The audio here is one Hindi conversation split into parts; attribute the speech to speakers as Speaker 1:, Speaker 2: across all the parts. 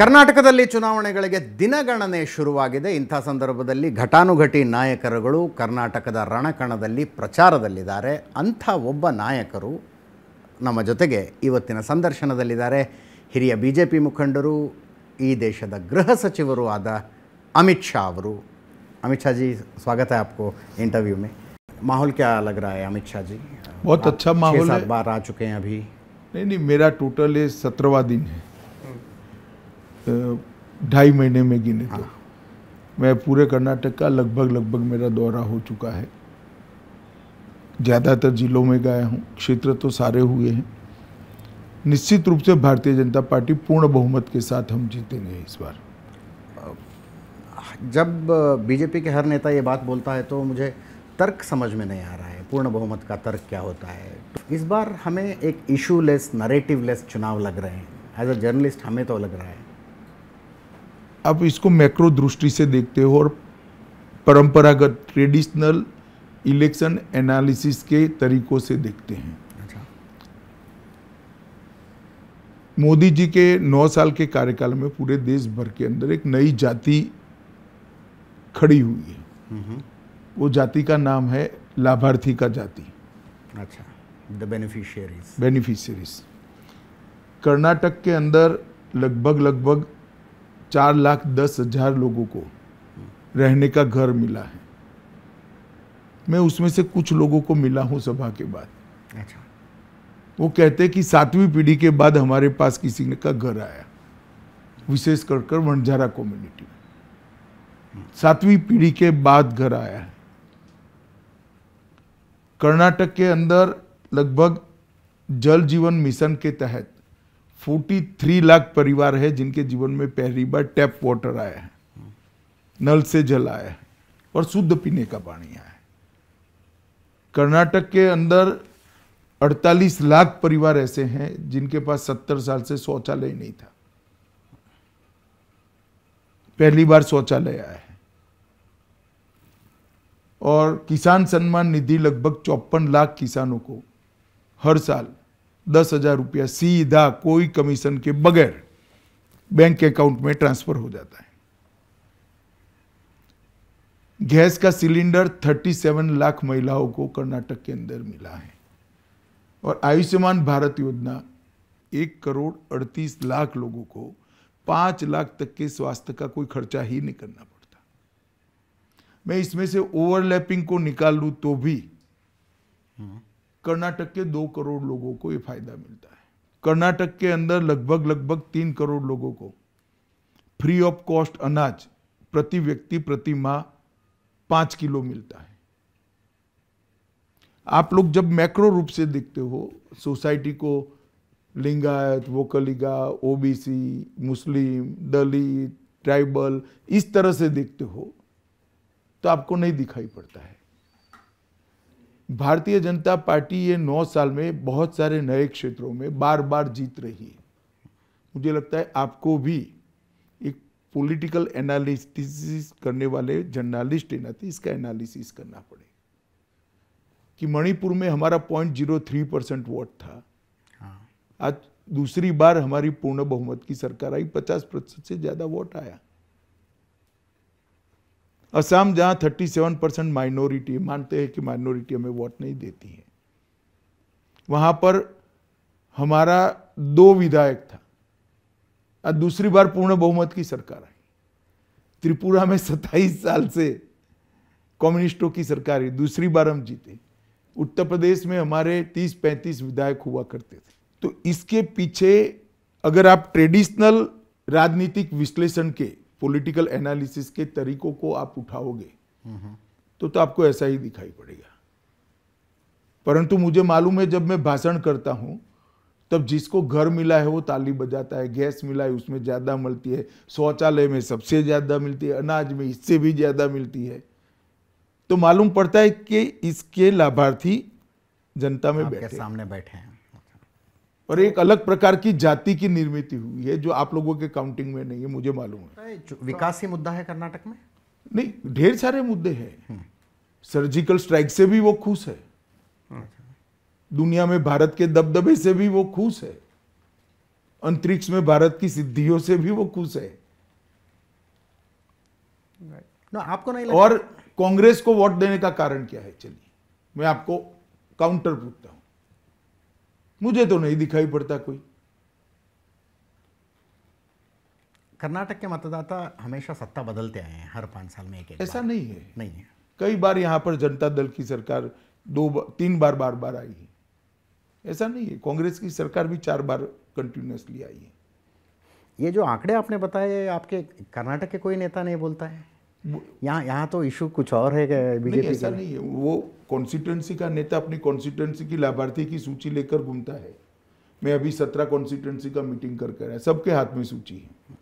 Speaker 1: ಕರ್ನಾಟಕದಲ್ಲಿ ಚುನಾವಣೆಗಳಿಗೆ ದಿನಗಣನೆ ಶುರುವಾಗಿದೆ ಇಂಥ ಸಂದರ್ಭದಲ್ಲಿ ಘಟಾನುಘಟಿ ನಾಯಕರುಗಳು ಕರ್ನಾಟಕದ ರಣಕಣದಲ್ಲಿ ಪ್ರಚಾರದಲ್ಲಿದ್ದಾರೆ ಅಂಥ ಒಬ್ಬ ನಾಯಕರು ನಮ್ಮ ಜೊತೆಗೆ ಇವತ್ತಿನ ಸಂದರ್ಶನದಲ್ಲಿದ್ದಾರೆ ಹಿರಿಯ ಬಿ ಜೆ ಪಿ ಮುಖಂಡರು ಈ ದೇಶದ ಗೃಹ ಸಚಿವರು ಆದ ಅಮಿತ್ ಶಾ ಅವರು ಅಮಿತ್ ಶಾಜಿ ಸ್ವಾಗತ ಆಪ್ಕೋ ಇಂಟರ್ವ್ಯೂ ಮೇ ಮಾಹೌಲ್ ಕ್ಯಾ ಲಗ್ रहा ಅಮಿತ್ ಶಾ ಜಿ
Speaker 2: ಬಹುತ್ ಅಚ್ಚಾ ಮಾಹೌಲ್
Speaker 1: ಬಾರ್ है ಚುಕೆ आ चुके हैं अभी
Speaker 2: नहीं नहीं ढाई महीने में गिने तो हाँ। मैं पूरे कर्नाटक का लगभग लगभग मेरा दौरा हो चुका है ज़्यादातर जिलों में गया हूँ क्षेत्र तो सारे हुए हैं निश्चित रूप से भारतीय जनता पार्टी पूर्ण बहुमत के साथ हम जीतेंगे इस बार जब
Speaker 1: बीजेपी के हर नेता ये बात बोलता है तो मुझे तर्क समझ में नहीं आ रहा है पूर्ण बहुमत का तर्क क्या होता है तो इस बार हमें एक इशू लेस नरेटिव लेस चुनाव लग रहे हैं एज अ जर्नलिस्ट हमें तो लग रहा है
Speaker 2: आप इसको मैक्रो दृष्टि से देखते हो और परंपरागत ट्रेडिशनल इलेक्शन एनालिसिस के तरीकों से देखते हैं अच्छा। मोदी जी के नौ साल के कार्यकाल में पूरे देश भर के अंदर एक नई जाति खड़ी हुई है हम्म, हम्म। वो जाति का नाम है लाभार्थी का जाति
Speaker 1: अच्छा बेनिफिशियरीज
Speaker 2: बेनिफिशियरीज कर्नाटक के अंदर लगभग लगभग चार लाख दस हजार लोगों को रहने का घर मिला है मैं उसमें से कुछ लोगों को मिला हूँ सभा के बाद अच्छा वो कहते कि सातवीं पीढ़ी के बाद हमारे पास किसी ने का घर आया विशेष कर कर वंजारा कम्युनिटी सातवीं पीढ़ी के बाद घर आया है कर्नाटक के अंदर लगभग जल जीवन मिशन के तहत 43 लाख परिवार है जिनके जीवन में पहली बार टैप वाटर आया है नल से जल आया है और शुद्ध पीने का पानी आया है कर्नाटक के अंदर 48 लाख परिवार ऐसे हैं जिनके पास 70 साल से शौचालय नहीं था पहली बार शौचालय आया है और किसान सम्मान निधि लगभग चौपन लाख किसानों को हर साल दस हजार रुपया सीधा कोई कमीशन के बगैर बैंक अकाउंट में ट्रांसफर हो जाता है गैस का सिलेंडर 37 लाख महिलाओं को कर्नाटक के अंदर मिला है और आयुष्मान भारत योजना एक करोड़ अड़तीस लाख लोगों को पांच लाख तक के स्वास्थ्य का कोई खर्चा ही नहीं करना पड़ता मैं इसमें से ओवरलैपिंग को निकाल लू तो भी हम्म। कर्नाटक के दो करोड़ लोगों को ये फायदा मिलता है कर्नाटक के अंदर लगभग लगभग तीन करोड़ लोगों को फ्री ऑफ कॉस्ट अनाज प्रति व्यक्ति प्रति माह पांच किलो मिलता है आप लोग जब मैक्रो रूप से देखते हो सोसाइटी को लिंगायत वोकलिगा ओबीसी मुस्लिम दलित ट्राइबल इस तरह से देखते हो तो आपको नहीं दिखाई पड़ता है भारतीय जनता पार्टी ये नौ साल में बहुत सारे नए क्षेत्रों में बार बार जीत रही है मुझे लगता है आपको भी एक पॉलिटिकल एनालिसिस करने वाले जर्नलिस्ट है ना तो इसका एनालिसिस करना पड़े कि मणिपुर में हमारा point zero three percent vote था हाँ। आज दूसरी बार हमारी पूर्ण बहुमत की सरकार आई पचास प्रतिशत से ज़्यादा वोट आया असम जहां 37 परसेंट माइनॉरिटी मानते हैं कि माइनॉरिटी हमें वोट नहीं देती है वहां पर हमारा दो विधायक था और दूसरी बार पूर्ण बहुमत की सरकार आई त्रिपुरा में 27 साल से कम्युनिस्टों की सरकार है दूसरी बार हम जीते उत्तर प्रदेश में हमारे 30-35 विधायक हुआ करते थे तो इसके पीछे अगर आप ट्रेडिशनल राजनीतिक विश्लेषण के पॉलिटिकल एनालिसिस के तरीकों को आप उठाओगे तो तो आपको ऐसा ही दिखाई पड़ेगा परंतु मुझे मालूम है जब मैं भाषण करता हूं तब जिसको घर मिला है वो ताली बजाता है गैस मिला है उसमें ज़्यादा मिलती है शौचालय में सबसे ज़्यादा मिलती है अनाज में इससे भी ज़्यादा मिलती है तो मालूम पड़ता है कि इसके लाभार्थी जनता में बैठे सामने बैठे हैं और एक अलग प्रकार की जाति की निर्मित हुई है जो आप लोगों के काउंटिंग में नहीं है मुझे मालूम है विकास ही मुद्दा है कर्नाटक में नहीं ढेर सारे मुद्दे हैं सर्जिकल स्ट्राइक से भी वो खुश है दुनिया में भारत के दबदबे से भी वो खुश है अंतरिक्ष में भारत की सिद्धियों से भी वो खुश है
Speaker 1: ना आपको नहीं और
Speaker 2: कांग्रेस को वोट देने का कारण क्या है चलिए मैं आपको काउंटर पूछता हूं मुझे तो नहीं दिखाई पड़ता कोई
Speaker 1: कर्नाटक के मतदाता हमेशा सत्ता बदलते आए हैं हर पांच साल में एक एक ऐसा
Speaker 2: नहीं है नहीं है कई बार यहां पर जनता दल की सरकार दो बा, तीन बार बार बार आई है ऐसा नहीं है कांग्रेस की सरकार भी चार बार कंटिन्यूसली आई है
Speaker 1: ये जो आंकड़े आपने बताए आपके कर्नाटक के कोई नेता नहीं बोलता है
Speaker 2: यहाँ यहाँ तो इशू कुछ और है बीजेपी ऐसा नहीं है वो कॉन्स्टिट्युएंसी का नेता अपनी कॉन्स्टिट्युएंसी की लाभार्थी की सूची लेकर घूमता है मैं अभी सत्रह कॉन्स्टिट्युएंसी का मीटिंग कर कर सबके हाथ में सूची है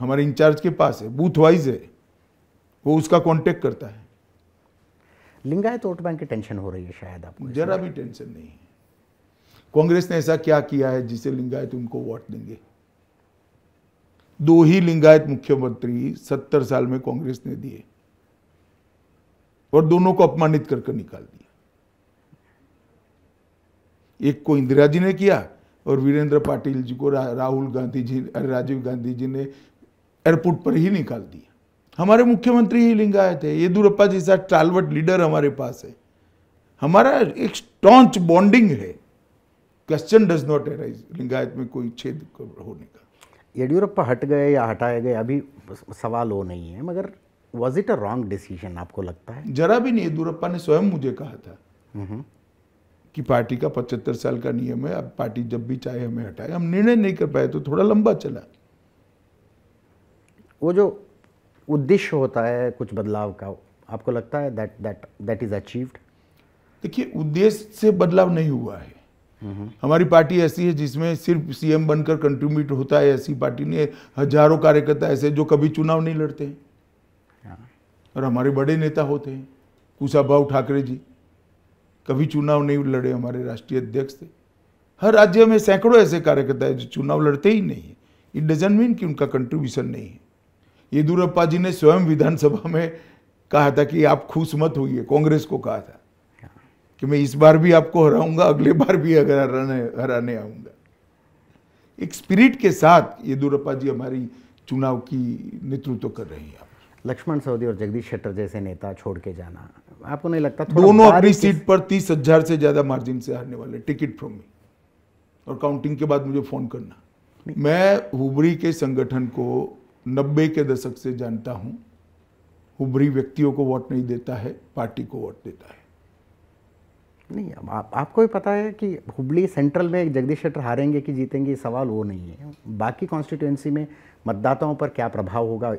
Speaker 2: हमारे इंचार्ज के पास है बूथ वाइज है वो उसका कांटेक्ट करता है लिंगायत वोट बैंक की टेंशन हो रही है शायद आपको जरा भी टेंशन नहीं है कांग्रेस ने ऐसा क्या किया है जिसे लिंगायत उनको वोट देंगे दो ही लिंगायत मुख्यमंत्री सत्तर साल में कांग्रेस ने दिए और दोनों को अपमानित करके निकाल दिया एक को इंदिरा जी ने किया और वीरेंद्र पाटिल जी को रा, राहुल गांधी जी राजीव गांधी जी ने एयरपोर्ट पर ही निकाल दिया हमारे मुख्यमंत्री ही लिंगायत है येदुरप्पा जैसा टालवट लीडर हमारे पास है हमारा एक स्टॉन्च बॉन्डिंग है question does not arise Lingayat में कोई छेद
Speaker 1: होने का येडियुरप्पा हट गए या हटाए गए अभी सवाल वो नहीं है मगर
Speaker 2: was it a wrong decision आपको लगता है जरा भी नहीं येदुरप्पा ने स्वयं मुझे कहा था हम्म। कि पार्टी का पचहत्तर साल का नियम है अब पार्टी जब भी चाहे हमें हटाए हम निर्णय नहीं कर पाए तो थोड़ा लंबा चला वो जो उद्देश्य होता है कुछ बदलाव का आपको लगता है that that that is achieved देखिए उद्देश्य से बदलाव नहीं हुआ है हमारी पार्टी ऐसी है जिसमें सिर्फ सीएम बनकर कंट्रीब्यूट होता है ऐसी पार्टी ने हजारों कार्यकर्ता ऐसे जो कभी चुनाव नहीं लड़ते हैं हाँ। और हमारे बड़े नेता होते हैं कुशाभाव ठाकरे जी कभी चुनाव नहीं लड़े हमारे राष्ट्रीय अध्यक्ष थे हर राज्य में सैकड़ों ऐसे कार्यकर्ता है जो चुनाव लड़ते ही नहीं है इट डजेंट मीन कि उनका कंट्रीब्यूशन नहीं है येदुरप्पा जी ने स्वयं विधानसभा में कहा था कि आप खुश मत होइए कांग्रेस को कहा था कि मैं इस बार भी आपको हराऊंगा अगले बार भी अगर हराने हराने आऊंगा एक स्पिरिट के साथ येदुरप्पा जी हमारी चुनाव की नेतृत्व कर रहे हैं आप लक्ष्मण सऊदी और जगदीश शेट्टर जैसे नेता छोड़ के जाना आपको नहीं लगता दोनों अपनी सीट पर तीस हजार से ज्यादा मार्जिन से हारने वाले टिकट फ्रॉम मी और काउंटिंग के बाद मुझे फोन करना मैं हुबरी के संगठन को नब्बे के दशक से जानता हूँ हुबरी व्यक्तियों को वोट नहीं देता है पार्टी को वोट देता है
Speaker 1: नहीं अब आप, आपको भी पता है कि हुबली सेंट्रल में जगदीश शेट्टर हारेंगे कि जीतेंगे ये सवाल वो नहीं है बाकी कॉन्स्टिट्यूएंसी में मतदाताओं पर क्या प्रभाव होगा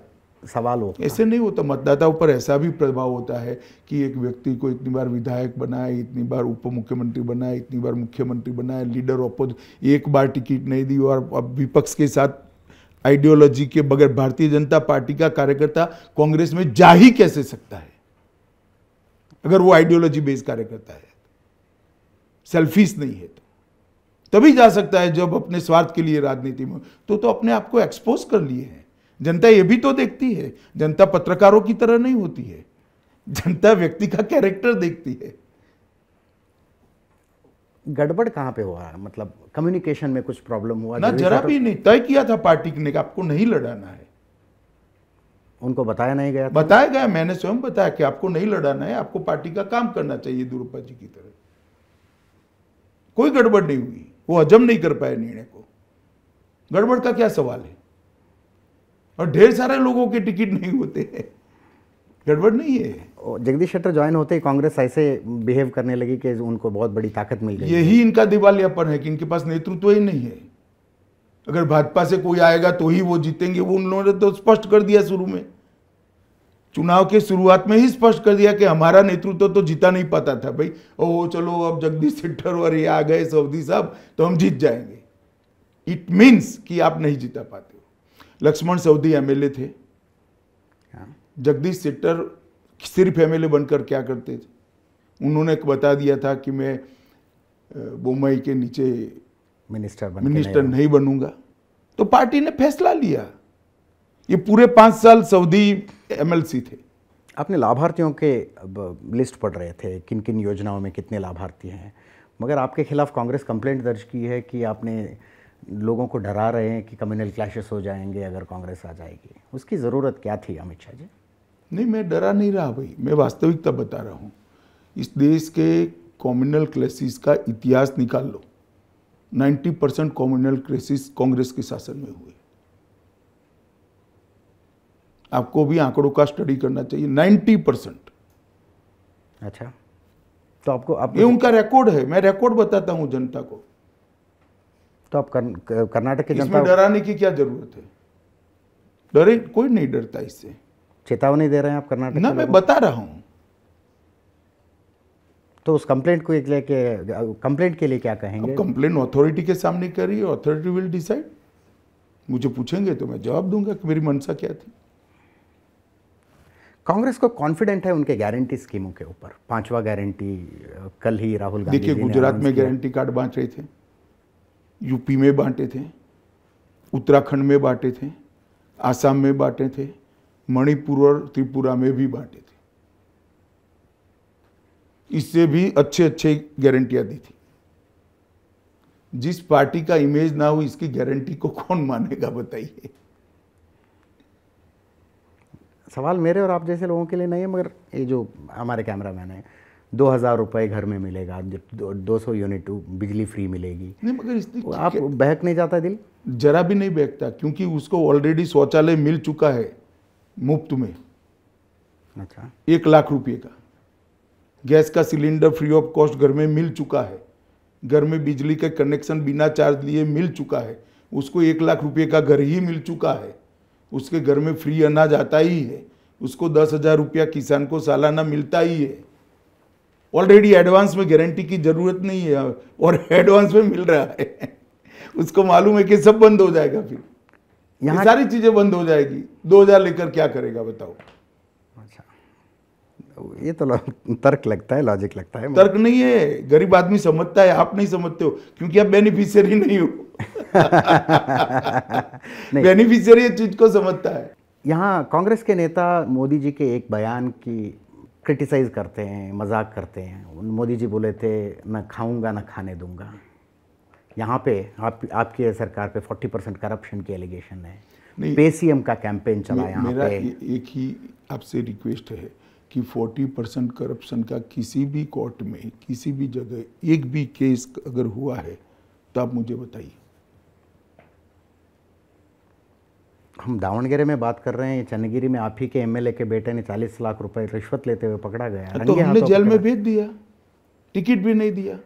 Speaker 1: सवाल हो ऐसे नहीं होता मतदाताओं
Speaker 2: पर ऐसा भी प्रभाव होता है कि एक व्यक्ति को इतनी बार विधायक बनाए इतनी बार उप मुख्यमंत्री बनाए इतनी बार मुख्यमंत्री बनाए लीडर ऑपोज एक बार टिकट नहीं दी और अब विपक्ष के साथ आइडियोलॉजी के बगैर भारतीय जनता पार्टी का कार्यकर्ता कांग्रेस में जा ही कैसे सकता है अगर वो आइडियोलॉजी बेस्ड कार्यकर्ता है सेल्फिश नहीं है तो तभी जा सकता है जब अपने स्वार्थ के लिए राजनीति में तो तो अपने आप को एक्सपोज कर लिए हैं जनता ये भी तो देखती है जनता पत्रकारों की तरह नहीं होती है जनता व्यक्ति का कैरेक्टर देखती है
Speaker 1: गड़बड़ कहां पे हुआ मतलब कम्युनिकेशन में कुछ प्रॉब्लम हुआ ना जरा भी नहीं
Speaker 2: तय किया था पार्टी ने आपको नहीं लड़ाना है उनको बताया नहीं गया बताया गया मैंने स्वयं बताया कि आपको नहीं लड़ाना है आपको पार्टी का काम करना चाहिए दुरुपा जी की तरह कोई गड़बड़ नहीं हुई वो हजम नहीं कर पाए निर्णय को गड़बड़ का क्या सवाल है और ढेर सारे लोगों के टिकट नहीं होते
Speaker 1: गड़बड़ नहीं है जगदीश शेट्टर ज्वाइन होते ही कांग्रेस ऐसे बिहेव करने लगी कि उनको बहुत बड़ी ताकत मिल गई
Speaker 2: यही इनका दिवालियापन है कि इनके पास नेतृत्व ही नहीं है अगर भाजपा से कोई आएगा तो ही वो जीतेंगे वो उन्होंने तो स्पष्ट कर दिया शुरू में चुनाव के शुरुआत में ही स्पष्ट कर दिया कि हमारा नेतृत्व तो, तो जीता नहीं पाता था भाई ओ चलो अब जगदीश सेठर और ये आ गए सऊदी साहब तो हम जीत जाएंगे इट मीन्स कि आप नहीं जीता पाते हो लक्ष्मण सऊदी एमएलए थे हाँ। जगदीश सेट्टर सिर्फ एमएलए बनकर क्या करते थे उन्होंने बता दिया था कि मैं बोमई के नीचे मिनिस्टर बन मिनिस्टर नहीं, नहीं बनूंगा तो पार्टी ने फैसला लिया ये पूरे पांच साल सऊदी एमएलसी
Speaker 1: थे आपने लाभार्थियों के लिस्ट पढ़ रहे थे किन किन योजनाओं में कितने लाभार्थी हैं मगर आपके खिलाफ कांग्रेस कंप्लेंट दर्ज की है कि आपने लोगों को डरा रहे
Speaker 2: हैं कि कम्युनल क्लैशेस हो जाएंगे अगर कांग्रेस आ जाएगी उसकी ज़रूरत क्या थी अमित शाह जी नहीं मैं डरा नहीं रहा भाई मैं वास्तविकता बता रहा हूँ इस देश के कॉम्युनल क्लेसिस का इतिहास निकाल लो 90 परसेंट कॉम्युनल क्लेसिस कांग्रेस के शासन में हुए आपको भी आंकड़ों का स्टडी करना चाहिए नाइन्टी परसेंट अच्छा तो आपको आप ये उनका रिकॉर्ड है मैं रिकॉर्ड बताता हूँ जनता को तो आप कर्नाटक की जनता डराने की क्या जरूरत है डरे कोई नहीं डरता इससे चेतावनी दे रहे हैं आप कर्नाटक ना मैं बता रहा हूँ तो उस कंप्लेंट को एक लेके कंप्लेंट के लिए क्या कहेंगे कंप्लेंट अथॉरिटी के सामने करिए अथॉरिटी विल डिसाइड मुझे पूछेंगे तो मैं जवाब दूंगा कि मेरी मनसा क्या थी
Speaker 1: कांग्रेस को कॉन्फिडेंट है उनके गारंटी स्कीमों के ऊपर पांचवा गारंटी कल ही राहुल गांधी देखिए गुजरात में गारंटी
Speaker 2: कार्ड बांट रहे थे यूपी में बांटे थे उत्तराखंड में बांटे थे आसाम में बांटे थे मणिपुर और त्रिपुरा में भी बांटे थे इससे भी अच्छे अच्छे गारंटियां दी थी जिस पार्टी का इमेज ना हो इसकी गारंटी को कौन मानेगा बताइए सवाल मेरे और आप
Speaker 1: जैसे लोगों के लिए नहीं है मगर ये जो हमारे कैमरा मैन है दो हज़ार रुपये घर में मिलेगा दो, दो सौ यूनिट बिजली फ्री मिलेगी
Speaker 2: नहीं मगर इसलिए आप बहक नहीं जाता दिल जरा भी नहीं बहकता क्योंकि उसको ऑलरेडी शौचालय मिल चुका है मुफ्त में अच्छा एक लाख रुपये का गैस का सिलेंडर फ्री ऑफ कॉस्ट घर में मिल चुका है घर में बिजली का कनेक्शन बिना चार्ज लिए मिल चुका है उसको एक लाख रुपये का घर ही मिल चुका है उसके घर में फ्री अनाज आता ही है उसको दस हज़ार रुपया किसान को सालाना मिलता ही है ऑलरेडी एडवांस में गारंटी की ज़रूरत नहीं है और एडवांस में मिल रहा है उसको मालूम है कि सब बंद हो जाएगा फिर यहाँ सारी चीज़ें बंद हो जाएगी दो हज़ार लेकर क्या करेगा बताओ
Speaker 1: ये तो तर्क लगता है लॉजिक लगता
Speaker 2: है तर्क नहीं है गरीब आदमी समझता है आप नहीं समझते हो क्योंकि आप बेनिफिशियरी नहीं हो बेनिफिशियरी चीज को समझता है
Speaker 1: यहाँ कांग्रेस के नेता मोदी जी के एक बयान की क्रिटिसाइज करते हैं मजाक करते हैं मोदी जी बोले थे ना खाऊंगा ना खाने दूंगा यहाँ पे आप आपकी सरकार पे 40 परसेंट
Speaker 2: करप्शन की एलिगेशन
Speaker 1: है पे
Speaker 2: का कैंपेन चला यहाँ पे एक ही आपसे रिक्वेस्ट है कि 40 परसेंट करप्शन का किसी भी कोर्ट में किसी भी जगह एक भी केस अगर हुआ है तो आप मुझे बताइए
Speaker 1: हम दावणगिरी में बात कर रहे हैं चन्नगिरी में आप ही के एमएलए के बेटे ने 40 लाख रुपए रिश्वत लेते हुए पकड़ा गया तो हमने जेल में
Speaker 2: भेज दिया टिकट भी नहीं दिया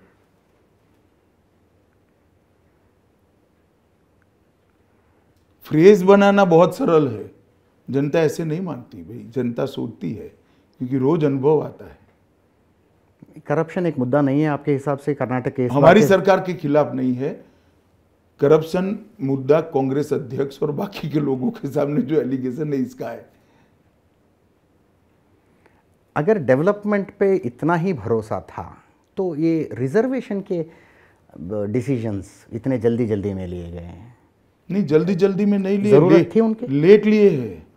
Speaker 2: फ्रेज बनाना बहुत सरल है जनता ऐसे नहीं मानती भाई जनता सोचती है क्योंकि रोज अनुभव आता है करप्शन एक मुद्दा नहीं है आपके हिसाब से कर्नाटक के हमारी सरकार के खिलाफ नहीं है करप्शन मुद्दा कांग्रेस अध्यक्ष और बाकी के लोगों के सामने जो एलिगेशन है इसका है
Speaker 1: अगर डेवलपमेंट पे इतना ही भरोसा था तो ये रिजर्वेशन के डिसीजंस इतने जल्दी जल्दी में लिए गए हैं
Speaker 2: नहीं जल्दी जल्दी में नहीं लिए ले, थी
Speaker 1: उनके लेट लिए है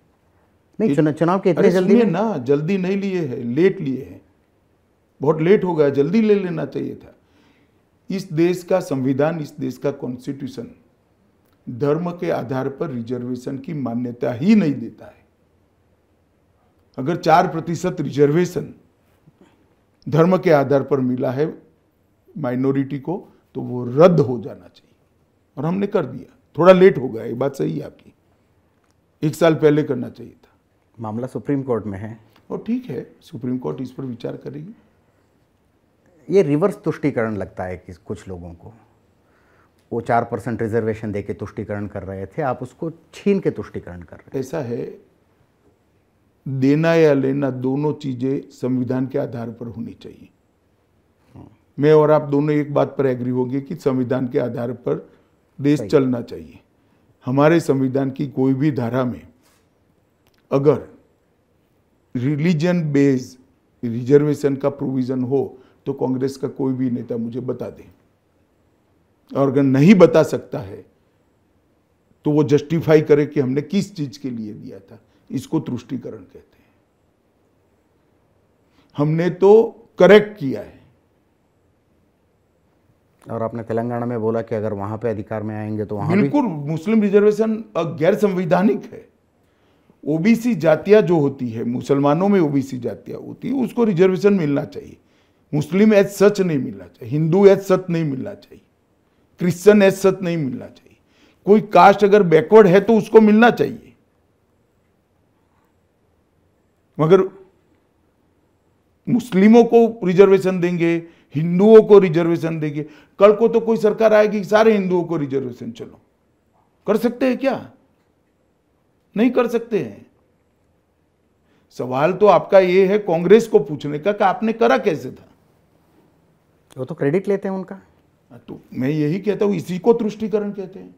Speaker 1: नहीं चुनाव चुनाव के इतने जल्दी नहीं
Speaker 2: ना जल्दी नहीं लिए है लेट लिए हैं बहुत लेट हो गया जल्दी ले लेना चाहिए था इस देश का संविधान इस देश का कॉन्स्टिट्यूशन धर्म के आधार पर रिजर्वेशन की मान्यता ही नहीं देता है अगर चार प्रतिशत रिजर्वेशन धर्म के आधार पर मिला है माइनॉरिटी को तो वो रद्द हो जाना चाहिए और हमने कर दिया थोड़ा लेट हो गया ये बात सही है आपकी एक साल पहले करना चाहिए मामला सुप्रीम कोर्ट में है और ठीक है सुप्रीम कोर्ट इस पर विचार करेगी ये रिवर्स
Speaker 1: तुष्टिकरण लगता है कि कुछ लोगों को वो चार परसेंट रिजर्वेशन दे के तुष्टिकरण कर
Speaker 2: रहे थे आप उसको छीन के तुष्टिकरण कर रहे ऐसा है देना या लेना दोनों चीज़ें संविधान के आधार पर होनी चाहिए हाँ। मैं और आप दोनों एक बात पर एग्री होंगे कि संविधान के आधार पर देश चलना चाहिए हमारे संविधान की कोई भी धारा में अगर रिलीजन बेस रिजर्वेशन का प्रोविज़न हो तो कांग्रेस का कोई भी नेता मुझे बता दे और अगर नहीं बता सकता है तो वो जस्टिफाई करे कि हमने किस चीज़ के लिए दिया था इसको तुष्टिकरण कहते हैं हमने तो करेक्ट किया है
Speaker 1: और आपने तेलंगाना में बोला कि अगर वहां पे अधिकार में आएंगे तो वहां बिल्कुल
Speaker 2: मुस्लिम रिजर्वेशन गैर संवैधानिक है ओबीसी जातियां जो होती है मुसलमानों में ओबीसी जातियां होती है उसको रिजर्वेशन मिलना चाहिए मुस्लिम एज सच नहीं मिलना चाहिए हिंदू एज सच नहीं मिलना चाहिए क्रिश्चन एज सच नहीं मिलना चाहिए कोई कास्ट अगर बैकवर्ड है तो उसको मिलना चाहिए मगर मुस्लिमों को रिजर्वेशन देंगे हिंदुओं को रिजर्वेशन देंगे कल को तो कोई सरकार आएगी सारे हिंदुओं को रिजर्वेशन चलो कर सकते हैं क्या नहीं कर सकते हैं सवाल तो आपका ये है कांग्रेस को पूछने का कि आपने करा कैसे था वो तो क्रेडिट लेते हैं उनका हाँ, तो मैं यही कहता हूँ इसी को तुष्टिकरण कहते हैं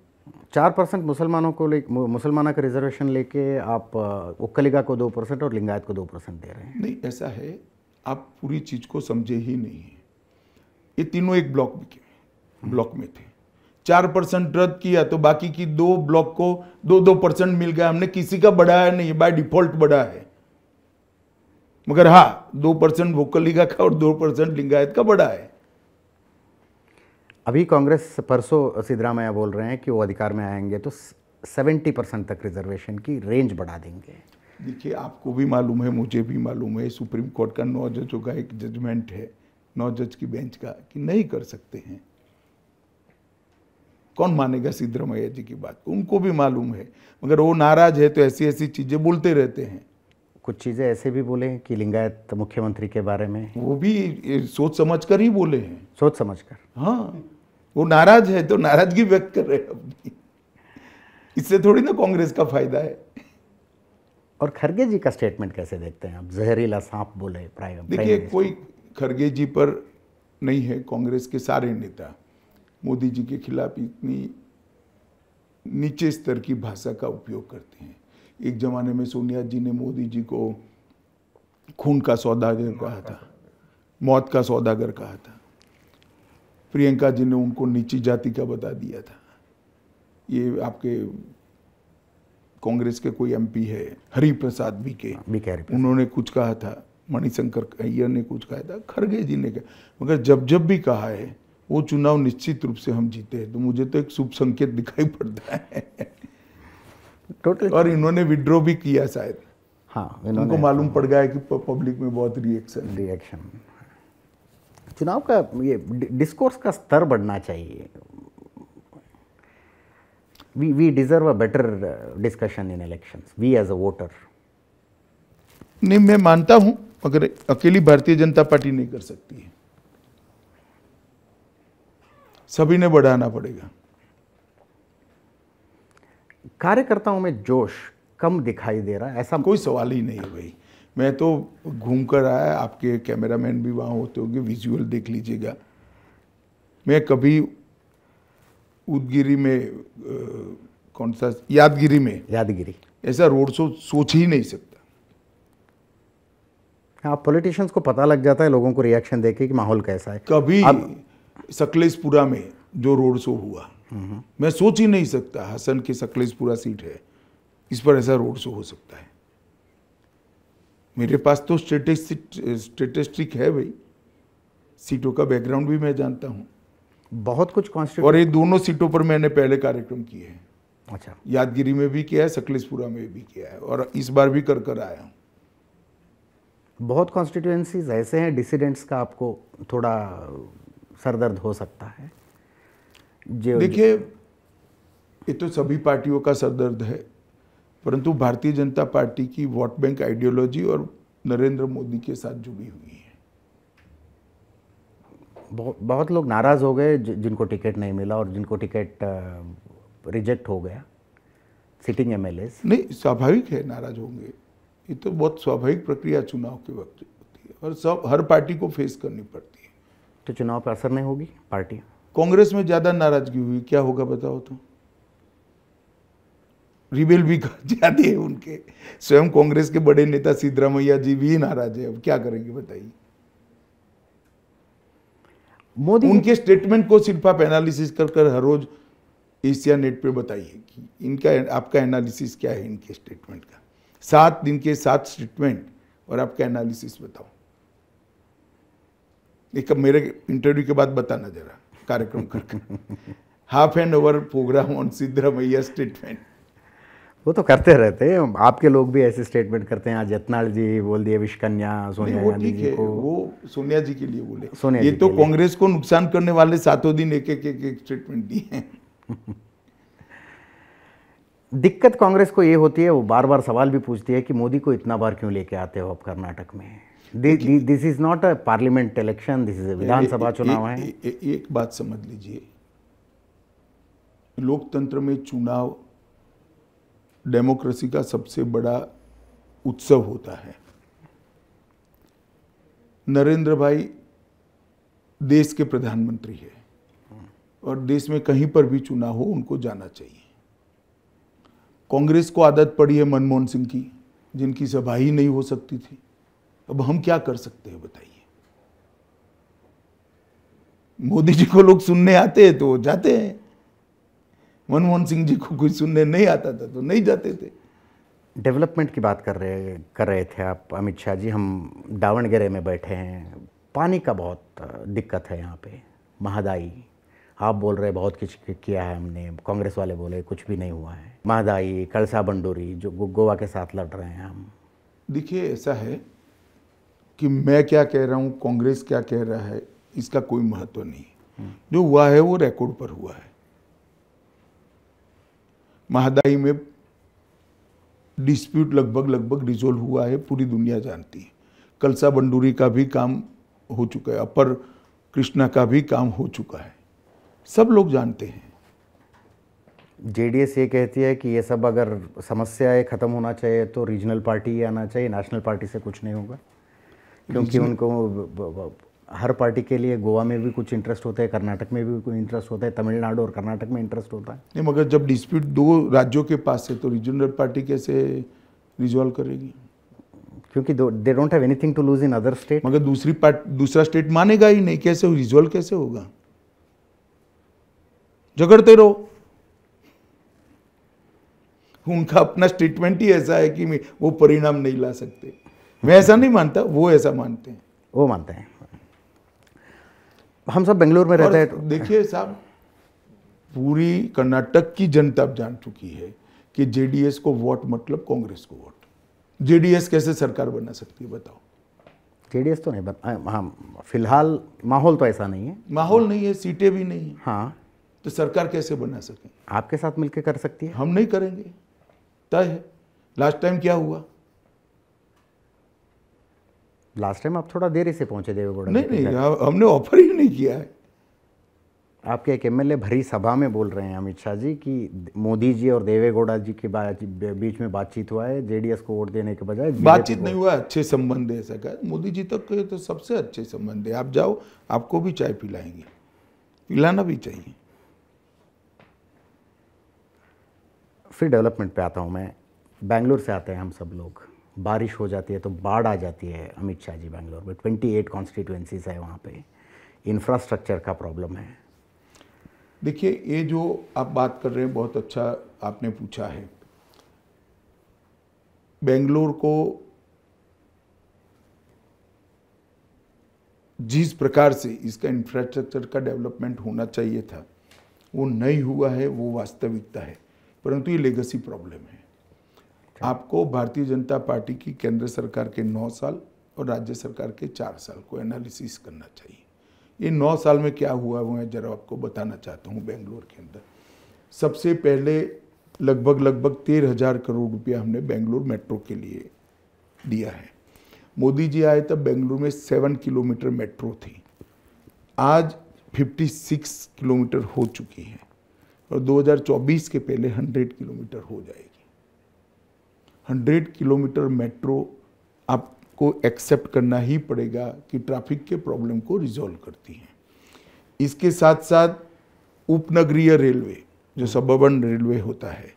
Speaker 2: चार परसेंट
Speaker 1: मुसलमानों को ले मुसलमाना का रिजर्वेशन लेके आप उक्कलिगा को दो परसेंट और लिंगायत को दो
Speaker 2: परसेंट दे रहे हैं नहीं ऐसा है आप पूरी चीज़ को समझे ही नहीं है ये तीनों एक ब्लॉक में ब्लॉक में थे चार परसेंट रद्द किया तो बाकी की दो ब्लॉक को दो दो परसेंट मिल गया हमने किसी का बढ़ाया नहीं बाय डिफॉल्ट बढ़ा है मगर हाँ दो परसेंट वोकलीगा का और दो परसेंट लिंगायत का बढ़ा है
Speaker 1: अभी कांग्रेस परसों सिद्धरामैया बोल रहे हैं कि वो अधिकार में आएंगे तो
Speaker 2: सेवेंटी परसेंट तक रिजर्वेशन की रेंज बढ़ा देंगे देखिए आपको भी मालूम है मुझे भी मालूम है सुप्रीम कोर्ट का नौ जजों का एक जजमेंट है नौ जज की बेंच का कि नहीं कर सकते हैं कौन मानेगा सिद्धरमैया जी की बात उनको भी मालूम है मगर वो नाराज है तो ऐसी ऐसी चीज़ें बोलते रहते हैं कुछ चीज़ें ऐसे भी बोले कि लिंगायत मुख्यमंत्री के बारे में वो भी सोच समझ कर ही बोले हैं सोच समझ कर हाँ वो नाराज है तो नाराजगी व्यक्त कर रहे हैं अपनी इससे थोड़ी ना कांग्रेस का फायदा है और खरगे जी का स्टेटमेंट कैसे देखते हैं आप जहरीला सांप बोले प्राइम देखिए कोई खरगे जी पर नहीं है कांग्रेस के सारे नेता मोदी जी के खिलाफ इतनी नीचे स्तर की भाषा का उपयोग करते हैं एक ज़माने में सोनिया जी ने मोदी जी को खून का सौदागर कहा था मौत का सौदागर कहा था प्रियंका जी ने उनको नीची जाति का बता दिया था ये आपके कांग्रेस के कोई एमपी है हरिप्रसाद भी के हाँ, उन्होंने कुछ कहा था मणिशंकर अय्यर ने कुछ कहा था खड़गे जी ने कहा मगर जब जब भी कहा है वो चुनाव निश्चित रूप से हम जीते हैं तो मुझे तो एक शुभ संकेत दिखाई पड़ता है टोटल और इन्होंने विड्रॉ भी किया शायद हाँ उनको मालूम पड़ गया है कि पब्लिक में बहुत रिएक्शन रिएक्शन चुनाव का ये
Speaker 1: डिस्कोर्स का स्तर बढ़ना चाहिए we we
Speaker 2: deserve a better discussion in elections we as a voter नहीं मैं मानता हूं मगर अकेली भारतीय जनता पार्टी नहीं कर सकती है सभी ने बढ़ाना पड़ेगा कार्यकर्ताओं में जोश कम दिखाई दे रहा है ऐसा कोई सवाल ही नहीं है भाई मैं तो घूम कर आया आपके कैमरामैन भी वहाँ होते होंगे विजुअल देख लीजिएगा मैं कभी उदगिरी में कौन सा यादगिरी में यादगिरी ऐसा रोड शो सोच ही नहीं सकता आप
Speaker 1: हाँ, पॉलिटिशियंस को पता लग जाता है लोगों को रिएक्शन देके कि माहौल कैसा है
Speaker 2: कभी सकलेशपुरा में जो रोड शो हुआ मैं सोच ही नहीं सकता हसन की सकलेशपुरा सीट है इस पर ऐसा रोड शो हो सकता है मेरे पास तो स्टेटिस्टिक है भाई सीटों का बैकग्राउंड भी मैं जानता हूँ बहुत कुछ कॉन्स्टिट्यूट और ये दोनों सीटों पर मैंने पहले कार्यक्रम किए हैं अच्छा यादगिरी में भी किया है सकलेशपुरा में भी किया है और इस बार भी कर कर आया हूँ बहुत कॉन्स्टिट्यूएंसीज ऐसे हैं डिसिडेंट्स का आपको थोड़ा सर दर्द हो सकता है देखिए ये तो सभी पार्टियों का सर दर्द है परंतु भारतीय जनता पार्टी की वोट बैंक आइडियोलॉजी और नरेंद्र मोदी के साथ जुड़ी हुई है बहुत
Speaker 1: बहुत लोग नाराज़ हो गए जिनको टिकट नहीं मिला और जिनको टिकट रिजेक्ट हो गया
Speaker 2: सिटिंग एम नहीं स्वाभाविक है नाराज होंगे ये तो बहुत स्वाभाविक प्रक्रिया चुनाव के वक्त होती है और सब हर पार्टी को फेस करनी पड़ती है तो चुनाव पर असर नहीं होगी पार्टी कांग्रेस में ज़्यादा नाराजगी हुई क्या होगा बताओ तो रिबेल भी ज़्यादा है उनके स्वयं कांग्रेस के बड़े नेता सिद्धरामैया जी भी नाराज है अब क्या करेंगे बताइए मोदी उनके स्टेटमेंट को सिर्फ आप एनालिसिस कर कर हर रोज एशिया नेट पे बताइए कि इनका आपका एनालिसिस क्या है इनके स्टेटमेंट का सात दिन के सात स्टेटमेंट और आपका एनालिसिस बताओ एक मेरे इंटरव्यू के बाद बताना जरा कार्यक्रम करके half an hour program on Siddaramaiah statement
Speaker 1: वो तो करते रहते हैं आपके लोग भी ऐसे स्टेटमेंट करते हैं आज यत्नाल जी बोल
Speaker 2: दिए विश्वकन्या सोनिया वो ठीक है वो सोनिया जी के लिए बोले सोनिया ये तो कांग्रेस को नुकसान करने वाले सातों दिन एक एक एक स्टेटमेंट दिए हैं
Speaker 1: दिक्कत कांग्रेस को ये होती है वो बार बार सवाल भी पूछती है कि मोदी को इतना बार क्यों लेके आते हो आप कर्नाटक में this is not a parliament election this is विधानसभा चुनाव है
Speaker 2: एक बात समझ लीजिए लोकतंत्र में चुनाव डेमोक्रेसी का सबसे बड़ा उत्सव होता है नरेंद्र भाई देश के प्रधानमंत्री है और देश में कहीं पर भी चुनाव हो उनको जाना चाहिए कांग्रेस को आदत पड़ी है मनमोहन सिंह की जिनकी सभा ही नहीं हो सकती थी अब हम क्या कर सकते हैं बताइए मोदी जी को लोग सुनने आते हैं तो जाते हैं मनमोहन सिंह जी को कोई सुनने नहीं आता था तो नहीं जाते थे डेवलपमेंट की बात कर रहे
Speaker 1: कर रहे थे आप अमित शाह जी हम दावणगेरे में बैठे हैं पानी का बहुत दिक्कत है यहाँ पे महदाई आप बोल रहे बहुत कुछ किया है हमने कांग्रेस वाले बोले कुछ भी नहीं हुआ है महदाई कलसा बंडोरी जो गोवा के साथ लड़ रहे हैं हम
Speaker 2: देखिए ऐसा है कि मैं क्या कह रहा हूँ कांग्रेस क्या कह रहा है इसका कोई महत्व नहीं जो हुआ है वो रिकॉर्ड पर हुआ है महादाई में डिस्प्यूट लगभग लगभग रिजोल्व हुआ है पूरी दुनिया जानती है कलसा बंडूरी का भी काम हो चुका है अपर कृष्णा का भी काम हो चुका है सब लोग जानते हैं जेडीएस ये कहती
Speaker 1: है कि ये सब अगर समस्याएं ख़त्म होना चाहिए तो रीजनल पार्टी आना चाहिए नेशनल पार्टी से कुछ नहीं होगा क्योंकि उनको हर पार्टी के लिए गोवा में भी कुछ इंटरेस्ट होता है कर्नाटक में भी कुछ इंटरेस्ट होता है तमिलनाडु और कर्नाटक में इंटरेस्ट होता है
Speaker 2: नहीं मगर जब डिस्प्यूट दो राज्यों के पास है तो रीजनल पार्टी कैसे रिजॉल्व करेगी क्योंकि they don't have anything to lose in other state मगर दूसरी पार्ट दूसरा स्टेट मानेगा ही नहीं कैसे रिजॉल्व कैसे होगा झगड़ते रहो उनका अपना स्टेटमेंट ही ऐसा है कि वो परिणाम नहीं ला सकते मैं ऐसा नहीं मानता वो ऐसा मानते हैं वो मानते हैं हम सब बेंगलोर में रहते हैं देखिए साहब पूरी कर्नाटक की जनता जान चुकी है कि जेडीएस को वोट मतलब कांग्रेस को वोट जेडीएस कैसे सरकार बना सकती है बताओ जेडीएस तो नहीं बता हाँ फिलहाल माहौल तो ऐसा नहीं है माहौल नहीं है सीटें भी नहीं है हाँ तो सरकार कैसे बना सके आपके साथ मिलकर कर सकती है हम नहीं करेंगे तय है लास्ट टाइम क्या हुआ
Speaker 1: लास्ट टाइम आप थोड़ा देरी से पहुंचे देवेगौड़ा नहीं नहीं हमने ऑफर ही नहीं किया है आपके एक एमएलए भरी सभा में बोल रहे हैं अमित शाह जी कि मोदी जी और
Speaker 2: देवेगौड़ा जी के बीच में बातचीत हुआ है जेडीएस को वोट देने के बजाय बातचीत नहीं हुआ अच्छे संबंध है सरकार मोदी जी तक के तो सबसे अच्छे संबंध है आप जाओ आपको भी चाय पिलाएंगे पिलाना भी चाहिए
Speaker 1: फिर डेवलपमेंट पे आता हूँ मैं बैंगलोर से आते हैं हम सब लोग बारिश हो जाती है तो बाढ़ आ जाती है अमित शाह जी बैंगलोर में ट्वेंटी एट कॉन्स्टिट्यूंसीज है वहाँ पे इंफ्रास्ट्रक्चर का
Speaker 2: प्रॉब्लम है देखिए ये जो आप बात कर रहे हैं बहुत अच्छा आपने पूछा है बेंगलोर को जिस प्रकार से इसका इंफ्रास्ट्रक्चर का डेवलपमेंट होना चाहिए था वो नहीं हुआ है वो वास्तविकता है परंतु ये लेगेसी प्रॉब्लम है आपको भारतीय जनता पार्टी की केंद्र सरकार के नौ साल और राज्य सरकार के चार साल को एनालिसिस करना चाहिए ये नौ साल में क्या हुआ वो मैं जरा आपको बताना चाहता हूँ बेंगलोर के अंदर सबसे पहले लगभग लगभग तेरह हजार करोड़ रुपया हमने बेंगलोर मेट्रो के लिए दिया है मोदी जी आए तब बेंगलुरु में सेवन किलोमीटर मेट्रो थी आज 56 किलोमीटर हो चुकी है और 2024 के पहले 100 किलोमीटर हो जाएगी हंड्रेड किलोमीटर मेट्रो आपको एक्सेप्ट करना ही पड़ेगा कि ट्रैफिक के प्रॉब्लम को रिजॉल्व करती हैं इसके साथ साथ उपनगरीय रेलवे जो सबर्बन रेलवे होता है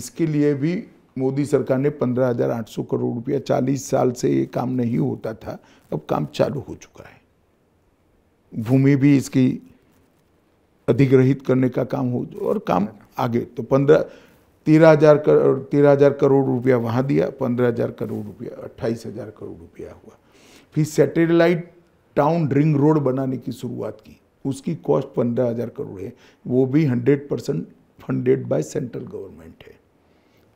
Speaker 2: इसके लिए भी मोदी सरकार ने 15,800 करोड़ रुपया 40 साल से ये काम नहीं होता था अब काम चालू हो चुका है भूमि भी इसकी अधिग्रहित करने का काम हो और काम आगे तो पंद्रह तेरह हजार करोड़ तेरह हजार करोड़ रुपया वहाँ दिया पंद्रह हजार करोड़ रुपया अट्ठाईस हजार करोड़ रुपया हुआ फिर सैटेलाइट टाउन रिंग रोड बनाने की शुरुआत की उसकी कॉस्ट पंद्रह हजार करोड़ है वो भी hundred percent funded by central government है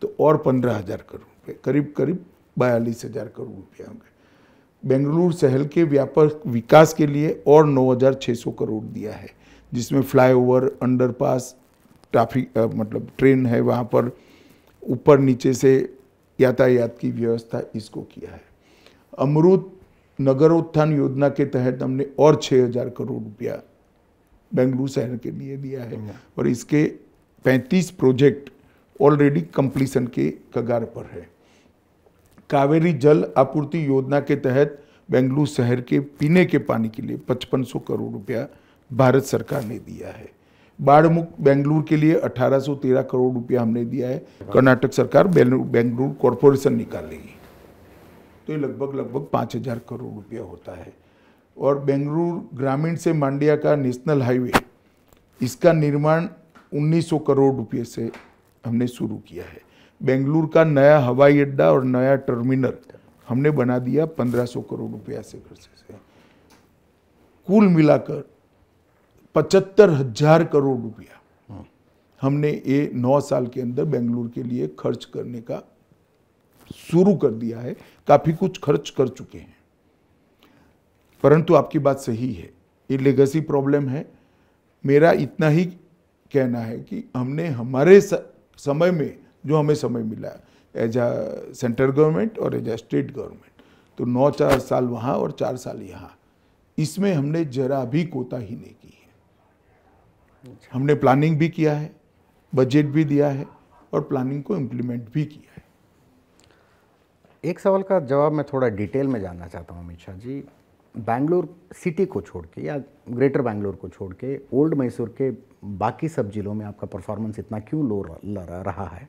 Speaker 2: तो और पंद्रह हजार करोड़ रुपये करीब करीब बयालीस हजार करोड़ रुपया होंगे बेंगलुरु शहर के व्यापक विकास के लिए और नौ करोड़ दिया है जिसमें फ्लाईओवर अंडरपास ट्रैफिक मतलब ट्रेन है वहाँ पर ऊपर नीचे से यातायात की व्यवस्था इसको किया है अमृत नगरोत्थान योजना के तहत हमने और 6000 करोड़ रुपया बेंगलुरु शहर के लिए दिया है हम्म। और इसके 35 प्रोजेक्ट ऑलरेडी कंप्लीशन के कगार पर है कावेरी जल आपूर्ति योजना के तहत बेंगलुरु शहर के पीने के पानी के लिए 5500 करोड़ रुपया भारत सरकार ने दिया है बाड़मुख बेंगलुरु के लिए 1813 करोड़ रुपया हमने दिया है कर्नाटक सरकार बेंगलुरु कॉरपोरेशन निकालेगी तो ये लगभग लगभग पाँच हज़ार करोड़ रुपया होता है और बेंगलुरु ग्रामीण से मांडिया का नेशनल हाईवे इसका निर्माण 1900 करोड़ रुपये से हमने शुरू किया है बेंगलुरु का नया हवाई अड्डा और नया टर्मिनल हमने बना दिया पंद्रह करोड़ रुपया से खर्चे से कुल मिलाकर पचहत्तर हजार करोड़ रुपया हमने ये नौ साल के अंदर बेंगलुरु के लिए खर्च करने का शुरू कर दिया है काफ़ी कुछ खर्च कर चुके हैं परंतु आपकी बात सही है ये लेगेसी प्रॉब्लम है मेरा इतना ही कहना है कि हमने हमारे समय में जो हमें समय मिला एज अ सेंट्रल गवर्नमेंट और एज अ स्टेट गवर्नमेंट तो नौ चार साल वहाँ और चार साल यहाँ इसमें हमने जरा भी कोताही नहीं की हमने प्लानिंग भी किया है बजट भी दिया है और प्लानिंग को इम्प्लीमेंट भी किया है एक सवाल का जवाब मैं थोड़ा डिटेल
Speaker 1: में जानना चाहता हूँ अमित शाह जी बैंगलोर सिटी को छोड़ के या ग्रेटर बैंगलोर को छोड़ के ओल्ड मैसूर के बाकी सब जिलों में आपका परफॉर्मेंस इतना क्यों लो रहा है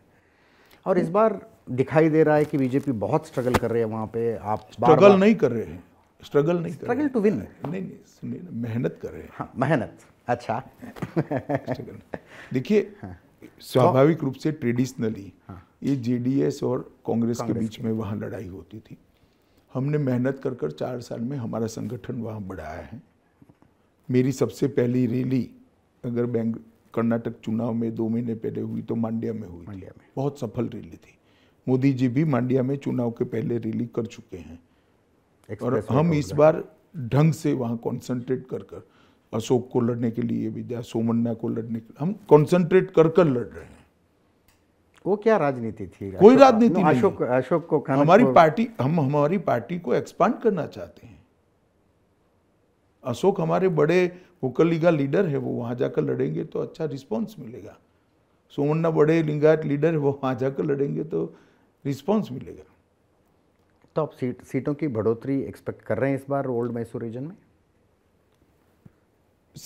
Speaker 1: और इस बार दिखाई दे रहा है कि बीजेपी बहुत स्ट्रगल कर रही है वहाँ पे आप स्ट्रगल नहीं
Speaker 2: कर रहे हैं स्ट्रगल नहीं स्ट्रगल टू विन नहीं नहीं मेहनत कर रहे हैं हाँ मेहनत अच्छा देखिए स्वाभाविक रूप से ट्रेडिशनली हाँ। ये जेडीएस और कांग्रेस के बीच में वहाँ लड़ाई होती थी हमने मेहनत कर कर चार साल में हमारा संगठन वहाँ बढ़ाया है मेरी सबसे पहली रैली अगर बैंक कर्नाटक चुनाव में दो महीने पहले हुई तो मांडिया में हुई मांडिया में बहुत सफल रैली थी मोदी जी भी मांडिया में चुनाव के पहले रैली कर चुके हैं और हम इस बार ढंग से वहाँ कॉन्सेंट्रेट कर कर अशोक को लड़ने के लिए विद्या सोमन्ना को लड़ने के हम कॉन्सेंट्रेट कर कर लड़ रहे हैं
Speaker 1: वो क्या राजनीति थी कोई राजनीति नहीं अशोक अशोक को हमारी पार्टी
Speaker 2: हम हमारी पार्टी को एक्सपांड करना चाहते हैं अशोक हमारे बड़े लीगा लीडर है वो वहां जाकर लड़ेंगे तो अच्छा रिस्पॉन्स मिलेगा सोमन्ना बड़े लिंगायत लीडर है वो वहां जाकर लड़ेंगे तो रिस्पॉन्स मिलेगा तो आप सीट सीटों की बढ़ोतरी एक्सपेक्ट कर रहे हैं इस बार ओल्ड मैसूर रीजन में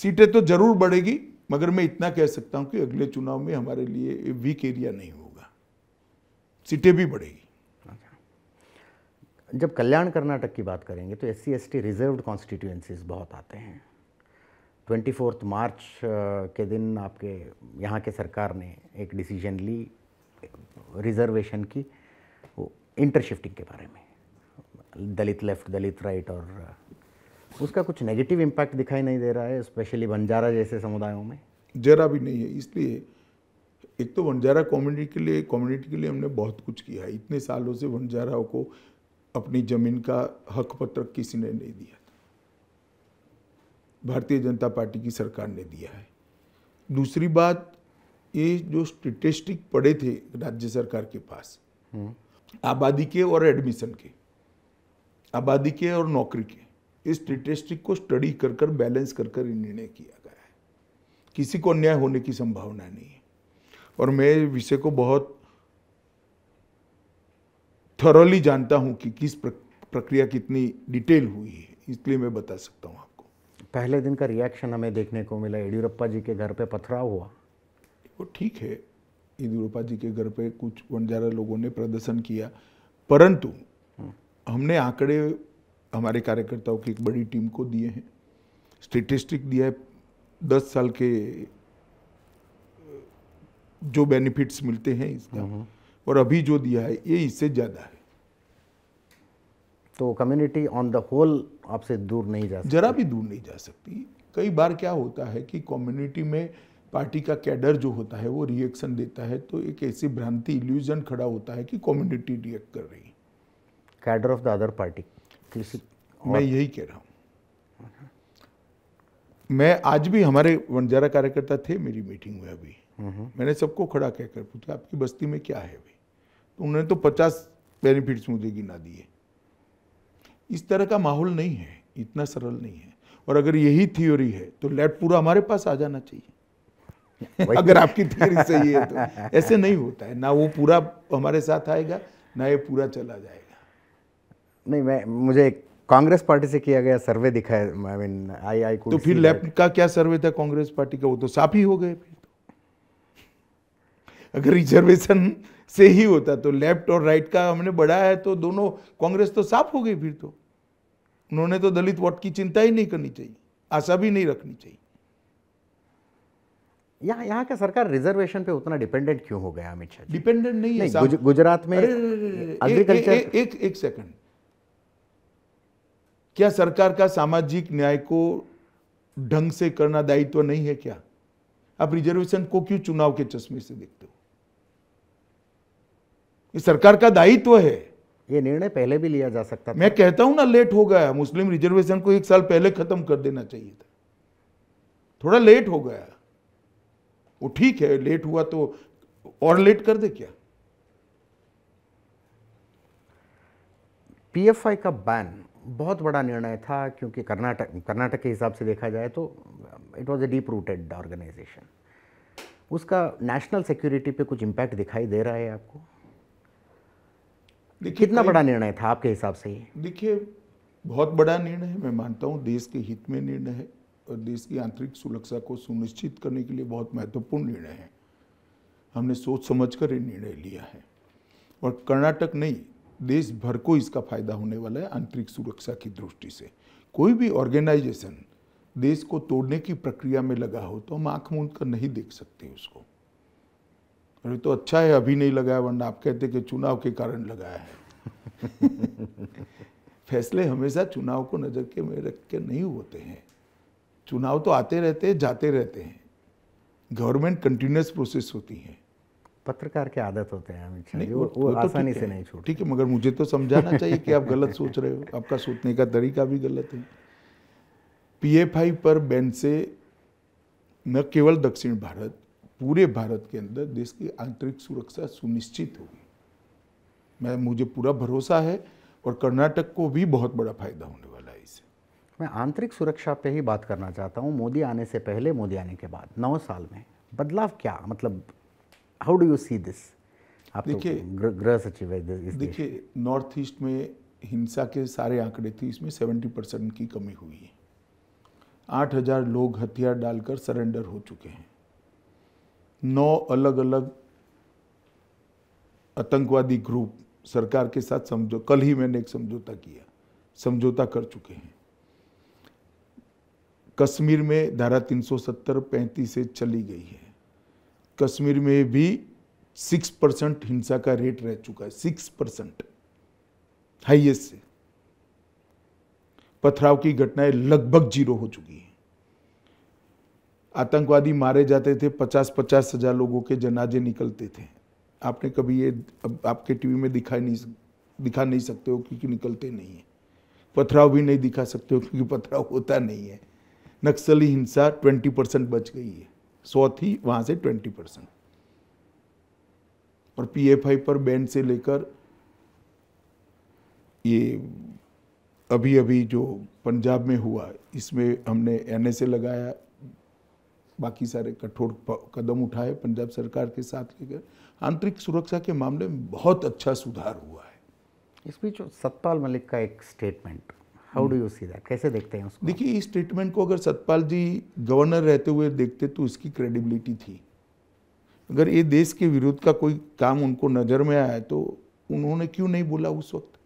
Speaker 2: सीटें तो जरूर बढ़ेगी मगर मैं इतना कह सकता हूं कि अगले चुनाव में हमारे लिए वीक एरिया नहीं होगा सीटें भी बढ़ेगी अच्छा। जब कल्याण
Speaker 1: कर्नाटक की बात करेंगे तो S C S T reserve constituencies बहुत आते हैं ट्वेंटी फोर्थ मार्च के दिन आपके यहाँ के सरकार ने एक डिसीजन ली रिजर्वेशन की इंटरशिफ्टिंग के बारे में दलित लेफ्ट दलित राइट और उसका कुछ नेगेटिव इम्पैक्ट दिखाई नहीं दे रहा है स्पेशली बंजारा
Speaker 2: जैसे समुदायों में जरा भी नहीं है इसलिए एक तो बंजारा कम्युनिटी के लिए कम्युनिटी के लिए हमने बहुत कुछ किया है इतने सालों से बंजाराओं को अपनी ज़मीन का हक पत्रक किसी ने नहीं दिया था भारतीय जनता पार्टी की सरकार ने दिया है दूसरी बात ये जो स्टेटिस्टिक पड़े थे राज्य सरकार के पास
Speaker 1: हम्म।
Speaker 2: आबादी के और एडमिशन के आबादी के और नौकरी के इस स्टेटिस्टिक को स्टडी कर कर बैलेंस कर कर निर्णय किया गया है किसी को अन्याय होने की संभावना नहीं है और मैं विषय को बहुत थरली जानता हूं कि किस प्रक्रिया कितनी डिटेल हुई है इसलिए मैं बता सकता हूँ आपको पहले दिन का रिएक्शन हमें देखने को मिला येडियुरप्पा जी के घर पे पथराव हुआ वो ठीक है येडियुरप्पा जी के घर पे कुछ वनजारा लोगों ने प्रदर्शन किया परंतु हम्म। हमने आंकड़े हमारे कार्यकर्ताओं की एक बड़ी टीम को दिए हैं स्टेटिस्टिक दिया है दस साल के जो बेनिफिट्स मिलते हैं इसका हम्म, हम्म। और अभी जो दिया है ये इससे ज़्यादा है तो कम्युनिटी ऑन द होल आपसे दूर नहीं जा सकती जरा भी दूर नहीं जा सकती कई बार क्या होता है कि कम्युनिटी में पार्टी का कैडर जो होता है वो रिएक्शन देता है तो एक ऐसी भ्रांति इल्यूजन खड़ा होता है कि कम्युनिटी रिएक्ट कर रही है cadre of the other party किसी मैं यही कह रहा हूँ मैं आज भी हमारे वनजारा कार्यकर्ता थे मेरी मीटिंग में अभी हम्म। मैंने सबको खड़ा कहकर पूछा आपकी बस्ती में क्या है अभी तो उन्होंने तो पचास बेनिफिट्स मुझे गिना दिए इस तरह का माहौल नहीं है इतना सरल नहीं है और अगर यही थ्योरी है तो लेट पूरा हमारे पास आ जाना चाहिए अगर आपकी थ्योरी सही है तो ऐसे नहीं होता है ना वो पूरा हमारे साथ आएगा ना ये पूरा चला जाएगा नहीं मैं
Speaker 1: मुझे कांग्रेस पार्टी से किया गया सर्वे दिखा है आई मीन आई आई तो फिर लेफ्ट
Speaker 2: का क्या सर्वे था कांग्रेस पार्टी का वो तो साफ ही हो गए तो। अगर रिजर्वेशन से ही होता तो लेफ्ट और राइट का हमने बढ़ाया है तो दोनों कांग्रेस तो साफ हो गई फिर तो उन्होंने तो दलित वोट की चिंता ही नहीं करनी चाहिए आशा भी नहीं रखनी चाहिए यहाँ यहाँ का सरकार रिजर्वेशन पे उतना डिपेंडेंट क्यों हो गया अमित शाह डिपेंडेंट नहीं है गुजरात में एग्रीकल्चर एक, एक सेकंड क्या सरकार का सामाजिक न्याय को ढंग से करना दायित्व नहीं है क्या आप रिजर्वेशन को क्यों चुनाव के चश्मे से देखते हो ये सरकार का दायित्व है ये निर्णय पहले भी लिया जा सकता था मैं कहता हूं ना लेट हो गया मुस्लिम रिजर्वेशन को एक साल पहले खत्म कर देना चाहिए था थोड़ा लेट हो गया वो ठीक है लेट हुआ तो और लेट कर दे क्या पीएफआई का बैन
Speaker 1: बहुत बड़ा निर्णय था क्योंकि कर्नाटक कर्नाटक के हिसाब से देखा जाए तो it was a deep rooted organisation उसका नेशनल सिक्योरिटी पे कुछ इम्पैक्ट दिखाई दे रहा है आपको देखिए कितना बड़ा निर्णय था आपके हिसाब से
Speaker 2: देखिए बहुत बड़ा निर्णय है मैं मानता हूँ देश के हित में निर्णय है और देश की आंतरिक सुरक्षा को सुनिश्चित करने के लिए बहुत महत्वपूर्ण निर्णय है हमने सोच समझ कर ये निर्णय लिया है और कर्नाटक नहीं देश भर को इसका फायदा होने वाला है आंतरिक सुरक्षा की दृष्टि से कोई भी ऑर्गेनाइजेशन देश को तोड़ने की प्रक्रिया में लगा हो तो हम आंख मूंद कर नहीं देख सकते उसको अरे तो अच्छा है अभी नहीं लगाया वरना आप कहते कि चुनाव के कारण लगाया है फैसले हमेशा चुनाव को नज़र के में रख के नहीं होते हैं चुनाव तो आते रहते हैं जाते रहते हैं गवर्नमेंट कंटिन्यूस प्रोसेस होती है पत्रकार के आदत
Speaker 1: होते हैं अमित शाह वो, वो तो आसानी से नहीं छूट
Speaker 2: ठीक है मगर मुझे तो समझाना चाहिए कि आप गलत सोच रहे हो आपका सोचने का तरीका भी गलत है पीएफआई पर बैन से न केवल दक्षिण भारत पूरे भारत के अंदर देश की आंतरिक सुरक्षा सुनिश्चित होगी मैं मुझे पूरा भरोसा है और कर्नाटक को भी बहुत बड़ा फायदा होने वाला है इसे मैं आंतरिक सुरक्षा पे ही बात करना चाहता हूँ मोदी आने से पहले
Speaker 1: मोदी आने के बाद नौ साल में बदलाव क्या मतलब how do you see this
Speaker 2: आप तो देखिए तो गृह सचिव है देखिए नॉर्थ ईस्ट में हिंसा के सारे आंकड़े थे तो इसमें सेवेंटी परसेंट की कमी हुई है आठ हजार लोग हथियार डालकर सरेंडर हो चुके हैं नौ अलग अलग आतंकवादी ग्रुप सरकार के साथ समझो कल ही मैंने एक समझौता किया समझौता कर चुके हैं कश्मीर में धारा 370 पैंतीस से चली गई है कश्मीर में भी सिक्स परसेंट हिंसा का रेट रह चुका है सिक्स परसेंट हाइएस्ट से पथराव की घटनाएं लगभग जीरो हो चुकी हैं आतंकवादी मारे जाते थे पचास पचास हजार लोगों के जनाजे निकलते थे आपने कभी ये अब आपके टीवी में दिखा नहीं दिखा नहीं सकते हो क्योंकि निकलते नहीं है पथराव भी नहीं दिखा सकते हो क्योंकि पथराव होता नहीं है नक्सली हिंसा ट्वेंटी परसेंट बच गई है सौ थी वहां से ट्वेंटी परसेंट और पीएफआई पर बैंड से लेकर ये अभी अभी जो पंजाब में हुआ इसमें हमने एन लगाया बाकी सारे कठोर कदम उठाए पंजाब सरकार के साथ लेकर आंतरिक सुरक्षा के मामले में बहुत अच्छा सुधार हुआ है इस बीच सतपाल मलिक का एक statement
Speaker 1: how do you see that कैसे देखते हैं उसको
Speaker 2: देखिए इस ट्रीटमेंट को अगर सतपाल जी गवर्नर रहते हुए देखते तो इसकी क्रेडिबिलिटी थी अगर ये देश के विरोध का कोई काम उनको नज़र में आया तो उन्होंने क्यों नहीं बोला उस वक्त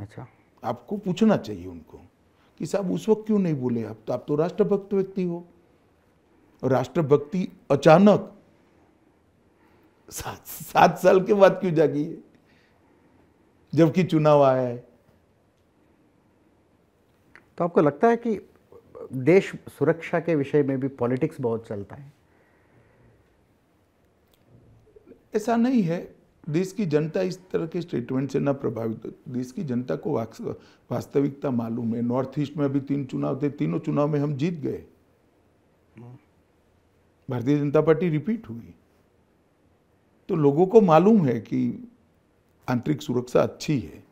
Speaker 2: अच्छा आपको पूछना चाहिए उनको कि साहब उस वक्त क्यों नहीं बोले आप तो आप तो राष्ट्रभक्त व्यक्ति हो राष्ट्रभक्ति अचानक सात सात साल के बाद क्यों जागी है जबकि चुनाव आया है तो आपको लगता है कि देश सुरक्षा के विषय में भी पॉलिटिक्स बहुत चलता है ऐसा नहीं है देश की जनता इस तरह के स्टेटमेंट से ना प्रभावित देश की जनता को वास्तविकता मालूम है नॉर्थ ईस्ट में अभी तीन चुनाव थे तीनों चुनाव में हम जीत गए भारतीय जनता पार्टी रिपीट हुई तो लोगों को मालूम है कि आंतरिक सुरक्षा अच्छी है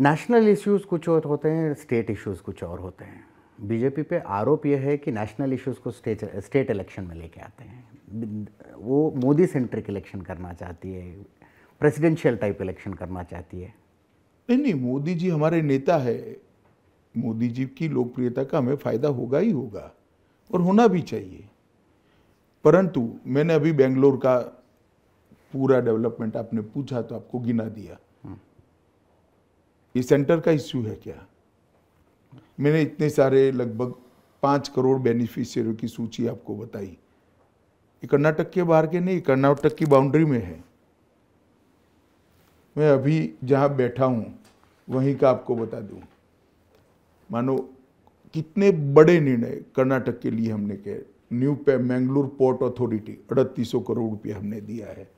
Speaker 1: नेशनल इश्यूज़ कुछ और होते हैं स्टेट इश्यूज़ कुछ और होते हैं बीजेपी पे आरोप यह है कि नेशनल इश्यूज़ को स्टेट स्टेट इलेक्शन में लेके आते हैं वो मोदी सेंट्रिक इलेक्शन करना चाहती है प्रेसिडेंशियल टाइप
Speaker 2: इलेक्शन करना चाहती है नहीं नहीं मोदी जी हमारे नेता है मोदी जी की लोकप्रियता का हमें फ़ायदा होगा ही होगा और होना भी चाहिए परंतु मैंने अभी बेंगलोर का पूरा डेवलपमेंट आपने पूछा तो आपको गिना दिया ये सेंटर का इश्यू है क्या मैंने इतने सारे लगभग पाँच करोड़ बेनिफिशियरों की सूची आपको बताई ये कर्नाटक के बाहर के नहीं कर्नाटक की बाउंड्री में है मैं अभी जहाँ बैठा हूँ वहीं का आपको बता दूँ मानो कितने बड़े निर्णय कर्नाटक के लिए हमने कहे न्यू पे मैंगलोर पोर्ट अथॉरिटी अड़तीस सौ करोड़ रुपया हमने दिया है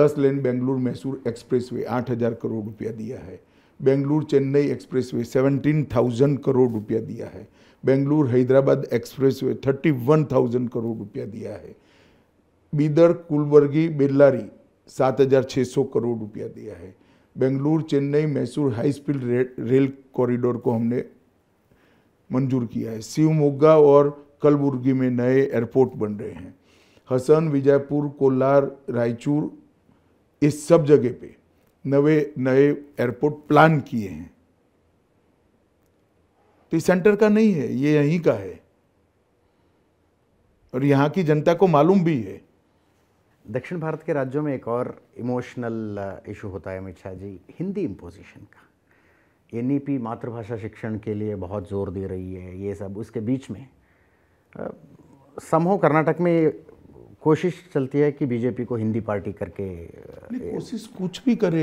Speaker 2: दस लेन बेंगलुरु मैसूर एक्सप्रेसवे आठ हज़ार करोड़ रुपया दिया है Bengaluru Chennai express way seventeen thousand crore रुपया दिया है Bengaluru Hyderabad express way thirty one thousand crore रुपया दिया है बीदर कुलबर्गी बेल्लारी सात हज़ार छः सौ करोड़ रुपया दिया है बेंगलुरु चेन्नई मैसूर हाई स्पीड रे, रेल कॉरिडोर को हमने मंजूर किया है शिवमोगा और कलबुर्गी में नए एयरपोर्ट बन रहे हैं हसन विजयपुर कोलार रायचूर इस सब जगह पे नवे नए एयरपोर्ट प्लान किए हैं तो ये सेंटर का नहीं है ये यहीं का है और यहाँ की जनता को मालूम
Speaker 1: भी है दक्षिण भारत के राज्यों में एक और इमोशनल इशू uh, होता है अमित शाह जी हिंदी इम्पोजिशन का एन मातृभाषा शिक्षण के लिए बहुत जोर दे रही है ये सब उसके बीच में uh, समहो कर्नाटक में
Speaker 2: कोशिश चलती है कि बीजेपी को हिंदी पार्टी करके कोशिश कुछ भी करे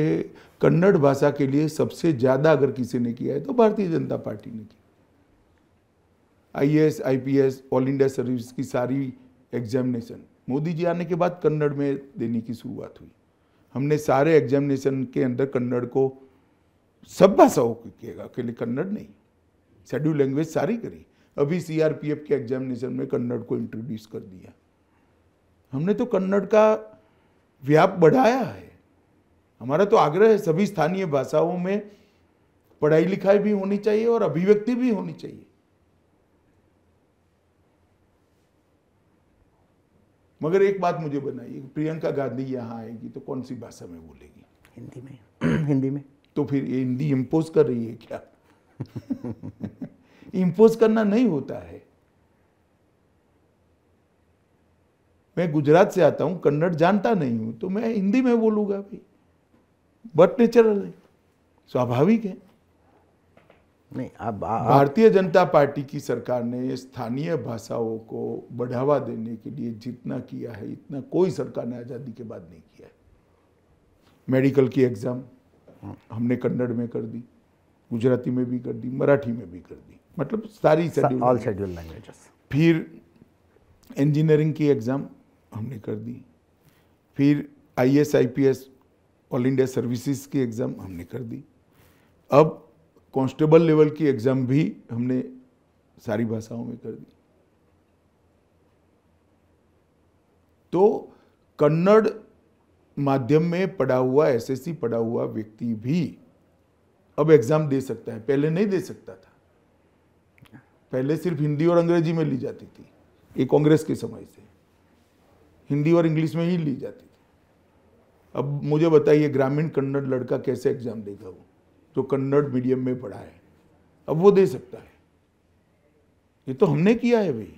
Speaker 2: कन्नड़ भाषा के लिए सबसे ज़्यादा अगर किसी ने किया है तो भारतीय जनता पार्टी ने किया P S all India service की सारी एग्जामिनेशन मोदी जी आने के बाद कन्नड़ में देने की शुरुआत हुई हमने सारे एग्जामिनेशन के अंदर कन्नड़ को सब भाषाओं को किएगा अकेले कन्नड़ नहीं शेड्यूल लैंग्वेज सारी करी अभी सीआरपीएफ के एग्जामिनेशन में कन्नड़ को इंट्रोड्यूस कर दिया हमने तो कन्नड़ का व्याप बढ़ाया है हमारा तो आग्रह है सभी स्थानीय भाषाओं में पढ़ाई लिखाई भी होनी चाहिए और अभिव्यक्ति भी होनी चाहिए मगर एक बात मुझे बनाइए प्रियंका गांधी यहाँ आएगी तो कौन सी भाषा में बोलेगी हिंदी में हिंदी में तो फिर ये हिंदी इम्पोज कर रही है क्या इम्पोज करना नहीं होता है मैं गुजरात से आता हूँ कन्नड़ जानता नहीं हूँ तो मैं हिंदी में बोलूँगा भाई बट नेचुरल है स्वाभाविक है नहीं अब भारतीय जनता पार्टी की सरकार ने स्थानीय भाषाओं को बढ़ावा देने के लिए जितना किया है इतना कोई सरकार ने आज़ादी के बाद नहीं किया है मेडिकल की एग्ज़ाम हमने कन्नड़ में कर दी गुजराती में भी कर दी मराठी में भी कर दी मतलब सारी ऑल शेड्यूल लैंग्वेजेस फिर इंजीनियरिंग की एग्ज़ाम हमने कर दी फिर I S I P S all India services की एग्ज़ाम हमने कर दी अब कांस्टेबल लेवल की एग्ज़ाम भी हमने सारी भाषाओं में कर दी तो कन्नड़ माध्यम में पढ़ा हुआ एसएससी पढ़ा हुआ व्यक्ति भी अब एग्ज़ाम दे सकता है पहले नहीं दे सकता था पहले सिर्फ हिंदी और अंग्रेजी में ली जाती थी ये कांग्रेस के समय से हिंदी और इंग्लिश में ही ली जाती थी अब मुझे बताइए ग्रामीण कन्नड़ लड़का कैसे एग्ज़ाम देगा वो जो कन्नड़ मीडियम में पढ़ा है अब वो दे सकता है ये तो हमने किया है भाई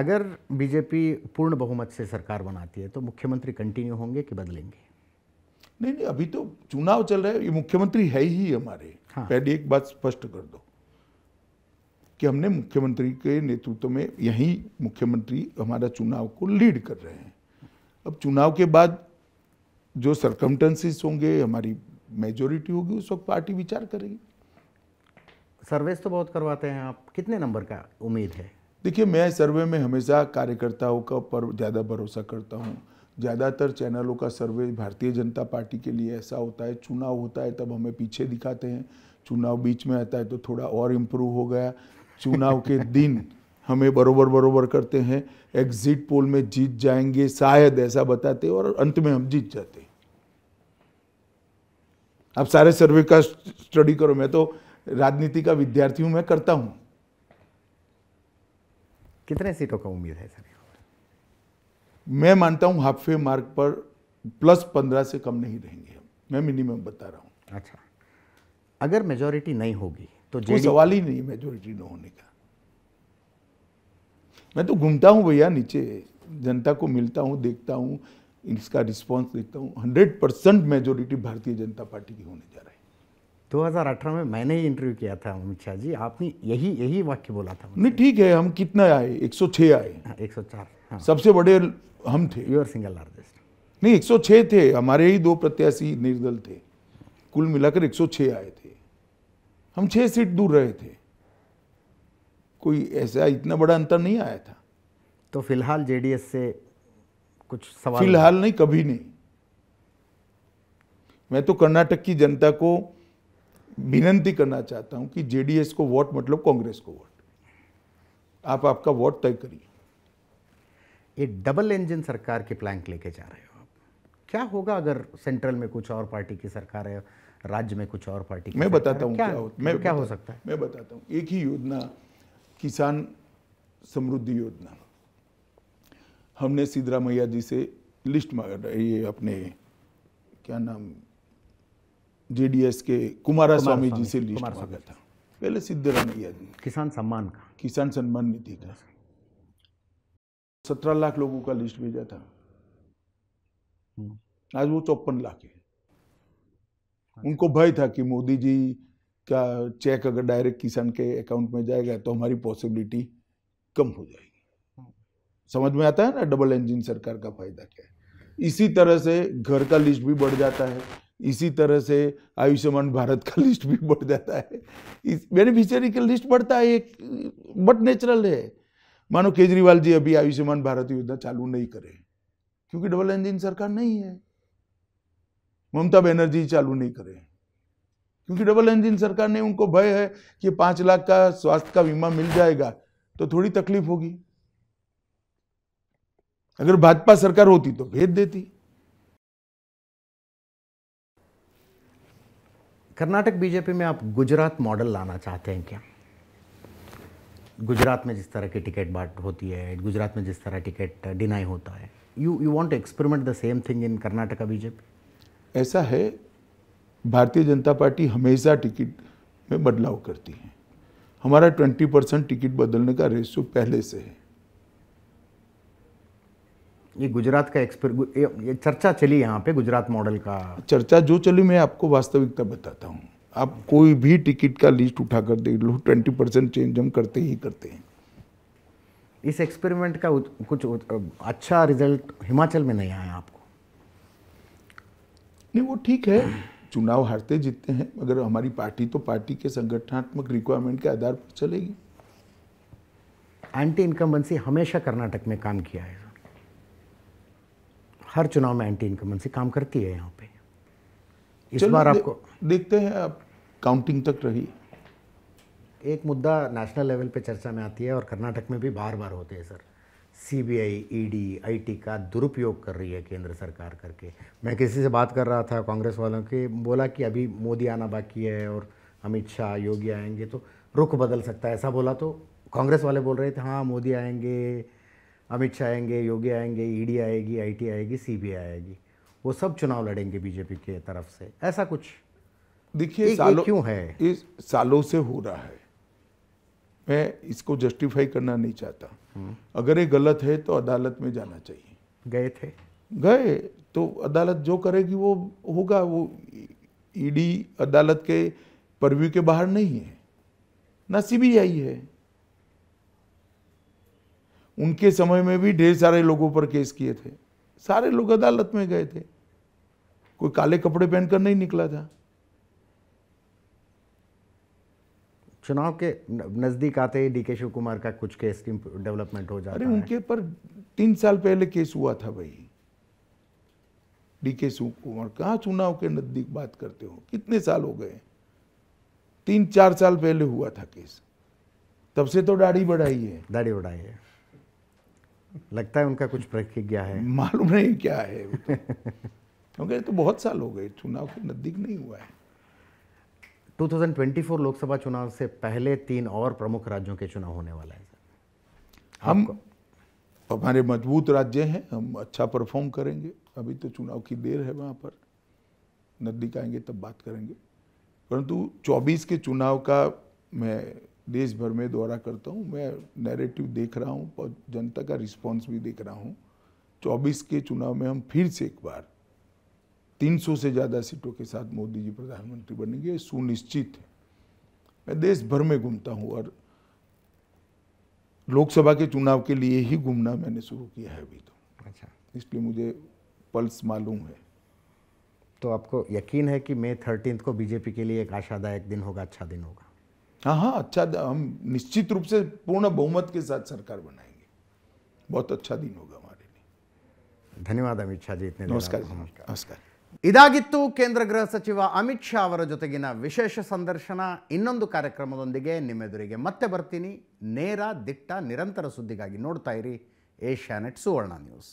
Speaker 1: अगर बीजेपी पूर्ण बहुमत से सरकार बनाती है तो मुख्यमंत्री कंटिन्यू होंगे कि बदलेंगे
Speaker 2: नहीं नहीं अभी तो चुनाव चल रहा है ये मुख्यमंत्री है ही हमारे हाँ। पहले एक बात स्पष्ट कर दो कि हमने मुख्यमंत्री के नेतृत्व में यही मुख्यमंत्री हमारा चुनाव को लीड कर रहे हैं अब चुनाव के बाद जो सरकमटेंसेस होंगे हमारी मेजोरिटी होगी उस वक्त पार्टी विचार करेगी सर्वेस तो बहुत करवाते हैं आप कितने नंबर का उम्मीद है देखिए मैं सर्वे में हमेशा कार्यकर्ताओं का पर ज़्यादा भरोसा करता हूँ ज़्यादातर चैनलों का सर्वे भारतीय जनता पार्टी के लिए ऐसा होता है चुनाव होता है तब हमें पीछे दिखाते हैं चुनाव बीच में आता है तो थोड़ा और इम्प्रूव हो गया चुनाव के दिन हमें बरोबर बरोबर करते हैं एग्जिट पोल में जीत जाएंगे शायद ऐसा बताते और अंत में हम जीत जाते आप सारे सर्वे का स्टडी करो मैं तो राजनीति का विद्यार्थी हूं मैं करता हूं कितने सीटों का उम्मीद है सर मैं मानता हूं हाफवे मार्क पर प्लस पंद्रह से कम नहीं रहेंगे मैं मिनिमम बता रहा हूं अच्छा अगर मेजोरिटी नहीं होगी तो कोई सवाल ही नहीं मेजोरिटी तो न होने का मैं तो घूमता हूँ भैया नीचे जनता को मिलता हूँ देखता हूँ इसका रिस्पांस देखता हूँ हंड्रेड परसेंट मेजोरिटी भारतीय जनता पार्टी की होने जा रही है 2018 में मैंने ही
Speaker 1: इंटरव्यू किया था अमित शाह जी आपने यही यही वाक्य बोला था
Speaker 2: नहीं ठीक है हम कितना आए 106 आए हाँ,
Speaker 1: 104 हाँ।
Speaker 2: सबसे बड़े हम थे यूर सिंगल लार्जेस्ट नहीं 106 थे हमारे ही दो प्रत्याशी निर्दल थे कुल मिलाकर 106 आए थे हम छः सीट दूर रहे थे कोई ऐसा इतना बड़ा अंतर नहीं आया था तो फिलहाल जेडीएस से कुछ सवाल फिलहाल नहीं कभी नहीं मैं तो कर्नाटक की जनता को विनंती करना चाहता हूं कि जेडीएस को वोट मतलब कांग्रेस को वोट आप आपका वोट तय करिए
Speaker 1: ये डबल इंजन सरकार के प्लैंक लेके जा रहे हो आप क्या होगा अगर सेंट्रल में कुछ और पार्टी की सरकार है राज्य में कुछ और पार्टी मैं बताता हूँ क्या, क्या, मैं क्या हो सकता है मैं
Speaker 2: बताता हूँ एक ही योजना किसान समृद्धि योजना हमने सिद्धरामैया जी से लिस्ट मांगा ये अपने क्या नाम जेडीएस के कुमारा स्वामी जी से लिस्ट मांगा था पहले सिद्धरामैया जी किसान सम्मान का किसान सम्मान नीति का सत्रह लाख लोगों का लिस्ट भेजा था हम्म। आज वो चौपन लाख है हाँ उनको भय था कि मोदी जी का चेक अगर डायरेक्ट किसान के अकाउंट में जाएगा तो हमारी पॉसिबिलिटी कम हो जाएगी हाँ। समझ में आता है ना डबल इंजन सरकार का फायदा क्या है इसी तरह से घर का लिस्ट भी बढ़ जाता है इसी तरह से आयुष्मान भारत का लिस्ट भी बढ़ जाता है इस बेनिफिशियरी का लिस्ट बढ़ता है एक बट नेचुरल है मानो केजरीवाल जी अभी आयुष्मान भारत योजना चालू नहीं करें क्योंकि डबल इंजन सरकार नहीं है ममता बनर्जी चालू नहीं करें क्योंकि डबल इंजन सरकार ने उनको भय है कि पांच लाख का स्वास्थ्य का बीमा मिल जाएगा तो थोड़ी तकलीफ होगी अगर भाजपा सरकार होती तो भेज देती कर्नाटक बीजेपी में आप गुजरात
Speaker 1: मॉडल लाना चाहते हैं क्या गुजरात में जिस तरह की टिकट बांट होती है गुजरात में जिस तरह टिकट डिनाई होता है you you want to experiment the same thing in Karnataka BJP
Speaker 2: ऐसा है भारतीय जनता पार्टी हमेशा टिकट में बदलाव करती है हमारा 20 परसेंट टिकट बदलने का रेशियो पहले से है ये गुजरात का एक्सपर ये चर्चा चली यहाँ पे गुजरात मॉडल का चर्चा जो चली मैं आपको वास्तविकता बताता हूँ आप कोई भी टिकट का लिस्ट उठा कर देख लो ट्वेंटी परसेंट चेंज हम करते ही करते हैं इस एक्सपेरिमेंट का कुछ अच्छा रिजल्ट हिमाचल में नहीं आया आपको नहीं वो ठीक है चुनाव हारते जीतते हैं मगर हमारी पार्टी तो पार्टी के संगठनात्मक रिक्वायरमेंट के आधार पर चलेगी एंटी इनकम्बेंसी हमेशा
Speaker 1: कर्नाटक में काम किया है हर चुनाव में एंटी इनकम्बेंसी काम करती है यहाँ पे इस बार आपको
Speaker 2: दे, देखते हैं आप काउंटिंग तक रही
Speaker 1: एक मुद्दा नेशनल लेवल पे चर्चा में आती है और कर्नाटक में भी बार बार होते हैं सर सीबीआई ईडी आईटी का दुरुपयोग कर रही है केंद्र सरकार करके मैं किसी से बात कर रहा था कांग्रेस वालों के बोला कि अभी मोदी आना बाकी है और अमित शाह योगी आएंगे तो रुख बदल सकता है ऐसा बोला तो कांग्रेस वाले बोल रहे थे हाँ मोदी आएंगे अमित शाह आएंगे योगी आएंगे ईडी e आएगी आईटी आएगी सीबीआई आएगी वो सब चुनाव लड़ेंगे बीजेपी के तरफ से ऐसा कुछ
Speaker 2: देखिए सालों क्यों है
Speaker 1: इस सालों
Speaker 2: से हो रहा है मैं इसको जस्टिफाई करना नहीं चाहता अगर ये गलत है तो अदालत में जाना चाहिए गए थे गए तो अदालत जो करेगी वो होगा वो ईडी e अदालत के परव्यू के बाहर नहीं है ना सीबीआई है उनके समय में भी ढेर सारे लोगों पर केस किए थे सारे लोग अदालत में गए थे कोई काले कपड़े पहनकर नहीं निकला था
Speaker 1: चुनाव के नज़दीक आते ही डी के शिव कुमार का कुछ केस डेवलपमेंट हो जाता अरे उनके
Speaker 2: पर तीन साल पहले केस हुआ था भाई डी के शिव कुमार कहाँ चुनाव के नज़दीक बात करते हो कितने साल हो गए तीन चार साल पहले हुआ था केस तब से तो दाढ़ी बढ़ाई है दाढ़ी बढ़ाई है लगता है उनका कुछ प्रतिज्ञा है मालूम नहीं क्या है तो। क्योंकि
Speaker 1: तो बहुत साल हो गए चुनाव के नज़दीक नहीं हुआ है 2024 लोकसभा
Speaker 2: चुनाव से पहले तीन और प्रमुख राज्यों के चुनाव होने वाला है हम हमारे मजबूत राज्य हैं हम अच्छा परफॉर्म करेंगे अभी तो चुनाव की देर है वहाँ पर नजदीक आएंगे तब बात करेंगे परंतु 24 के चुनाव का मैं देश भर में दौरा करता हूँ मैं नैरेटिव देख रहा हूँ जनता का रिस्पांस भी देख रहा हूँ 24 के चुनाव में हम फिर से एक बार 300 से ज़्यादा सीटों के साथ मोदी जी प्रधानमंत्री बनेंगे सुनिश्चित है मैं देश भर में घूमता हूँ और लोकसभा के चुनाव के लिए ही घूमना मैंने शुरू किया है अभी तो अच्छा इसलिए मुझे पल्स मालूम है
Speaker 1: तो आपको यकीन है कि मई थर्टीन को बीजेपी के लिए एक आशादायक दिन होगा अच्छा दिन होगा
Speaker 2: हाँ हाँ अच्छा हम निश्चित रूप से पूर्ण बहुमत के साथ सरकार बनाएंगे बहुत अच्छा दिन होगा हमारे
Speaker 1: लिए धन्यवाद अमित शाह जी इतने नमस्कार नमस्कार ಇದಾಗಿತ್ತು ಕೇಂದ್ರ ಗೃಹ ಸಚಿವ ಅಮಿತ್ ಶಾ ಅವರ ಜೊತೆಗಿನ ವಿಶೇಷ ಸಂದರ್ಶನ ಇನ್ನೊಂದು ಕಾರ್ಯಕ್ರಮದೊಂದಿಗೆ ನಿಮ್ಮೆದುರಿಗೆ ಮತ್ತೆ ಬರ್ತೀನಿ ನೇರ ದಿಟ್ಟ ನಿರಂತರ ಸುದ್ದಿಗಾಗಿ ನೋಡ್ತಾ ಇರಿ ಏಷ್ಯಾನೆಟ್ ಸುವರ್ಣ ನ್ಯೂಸ್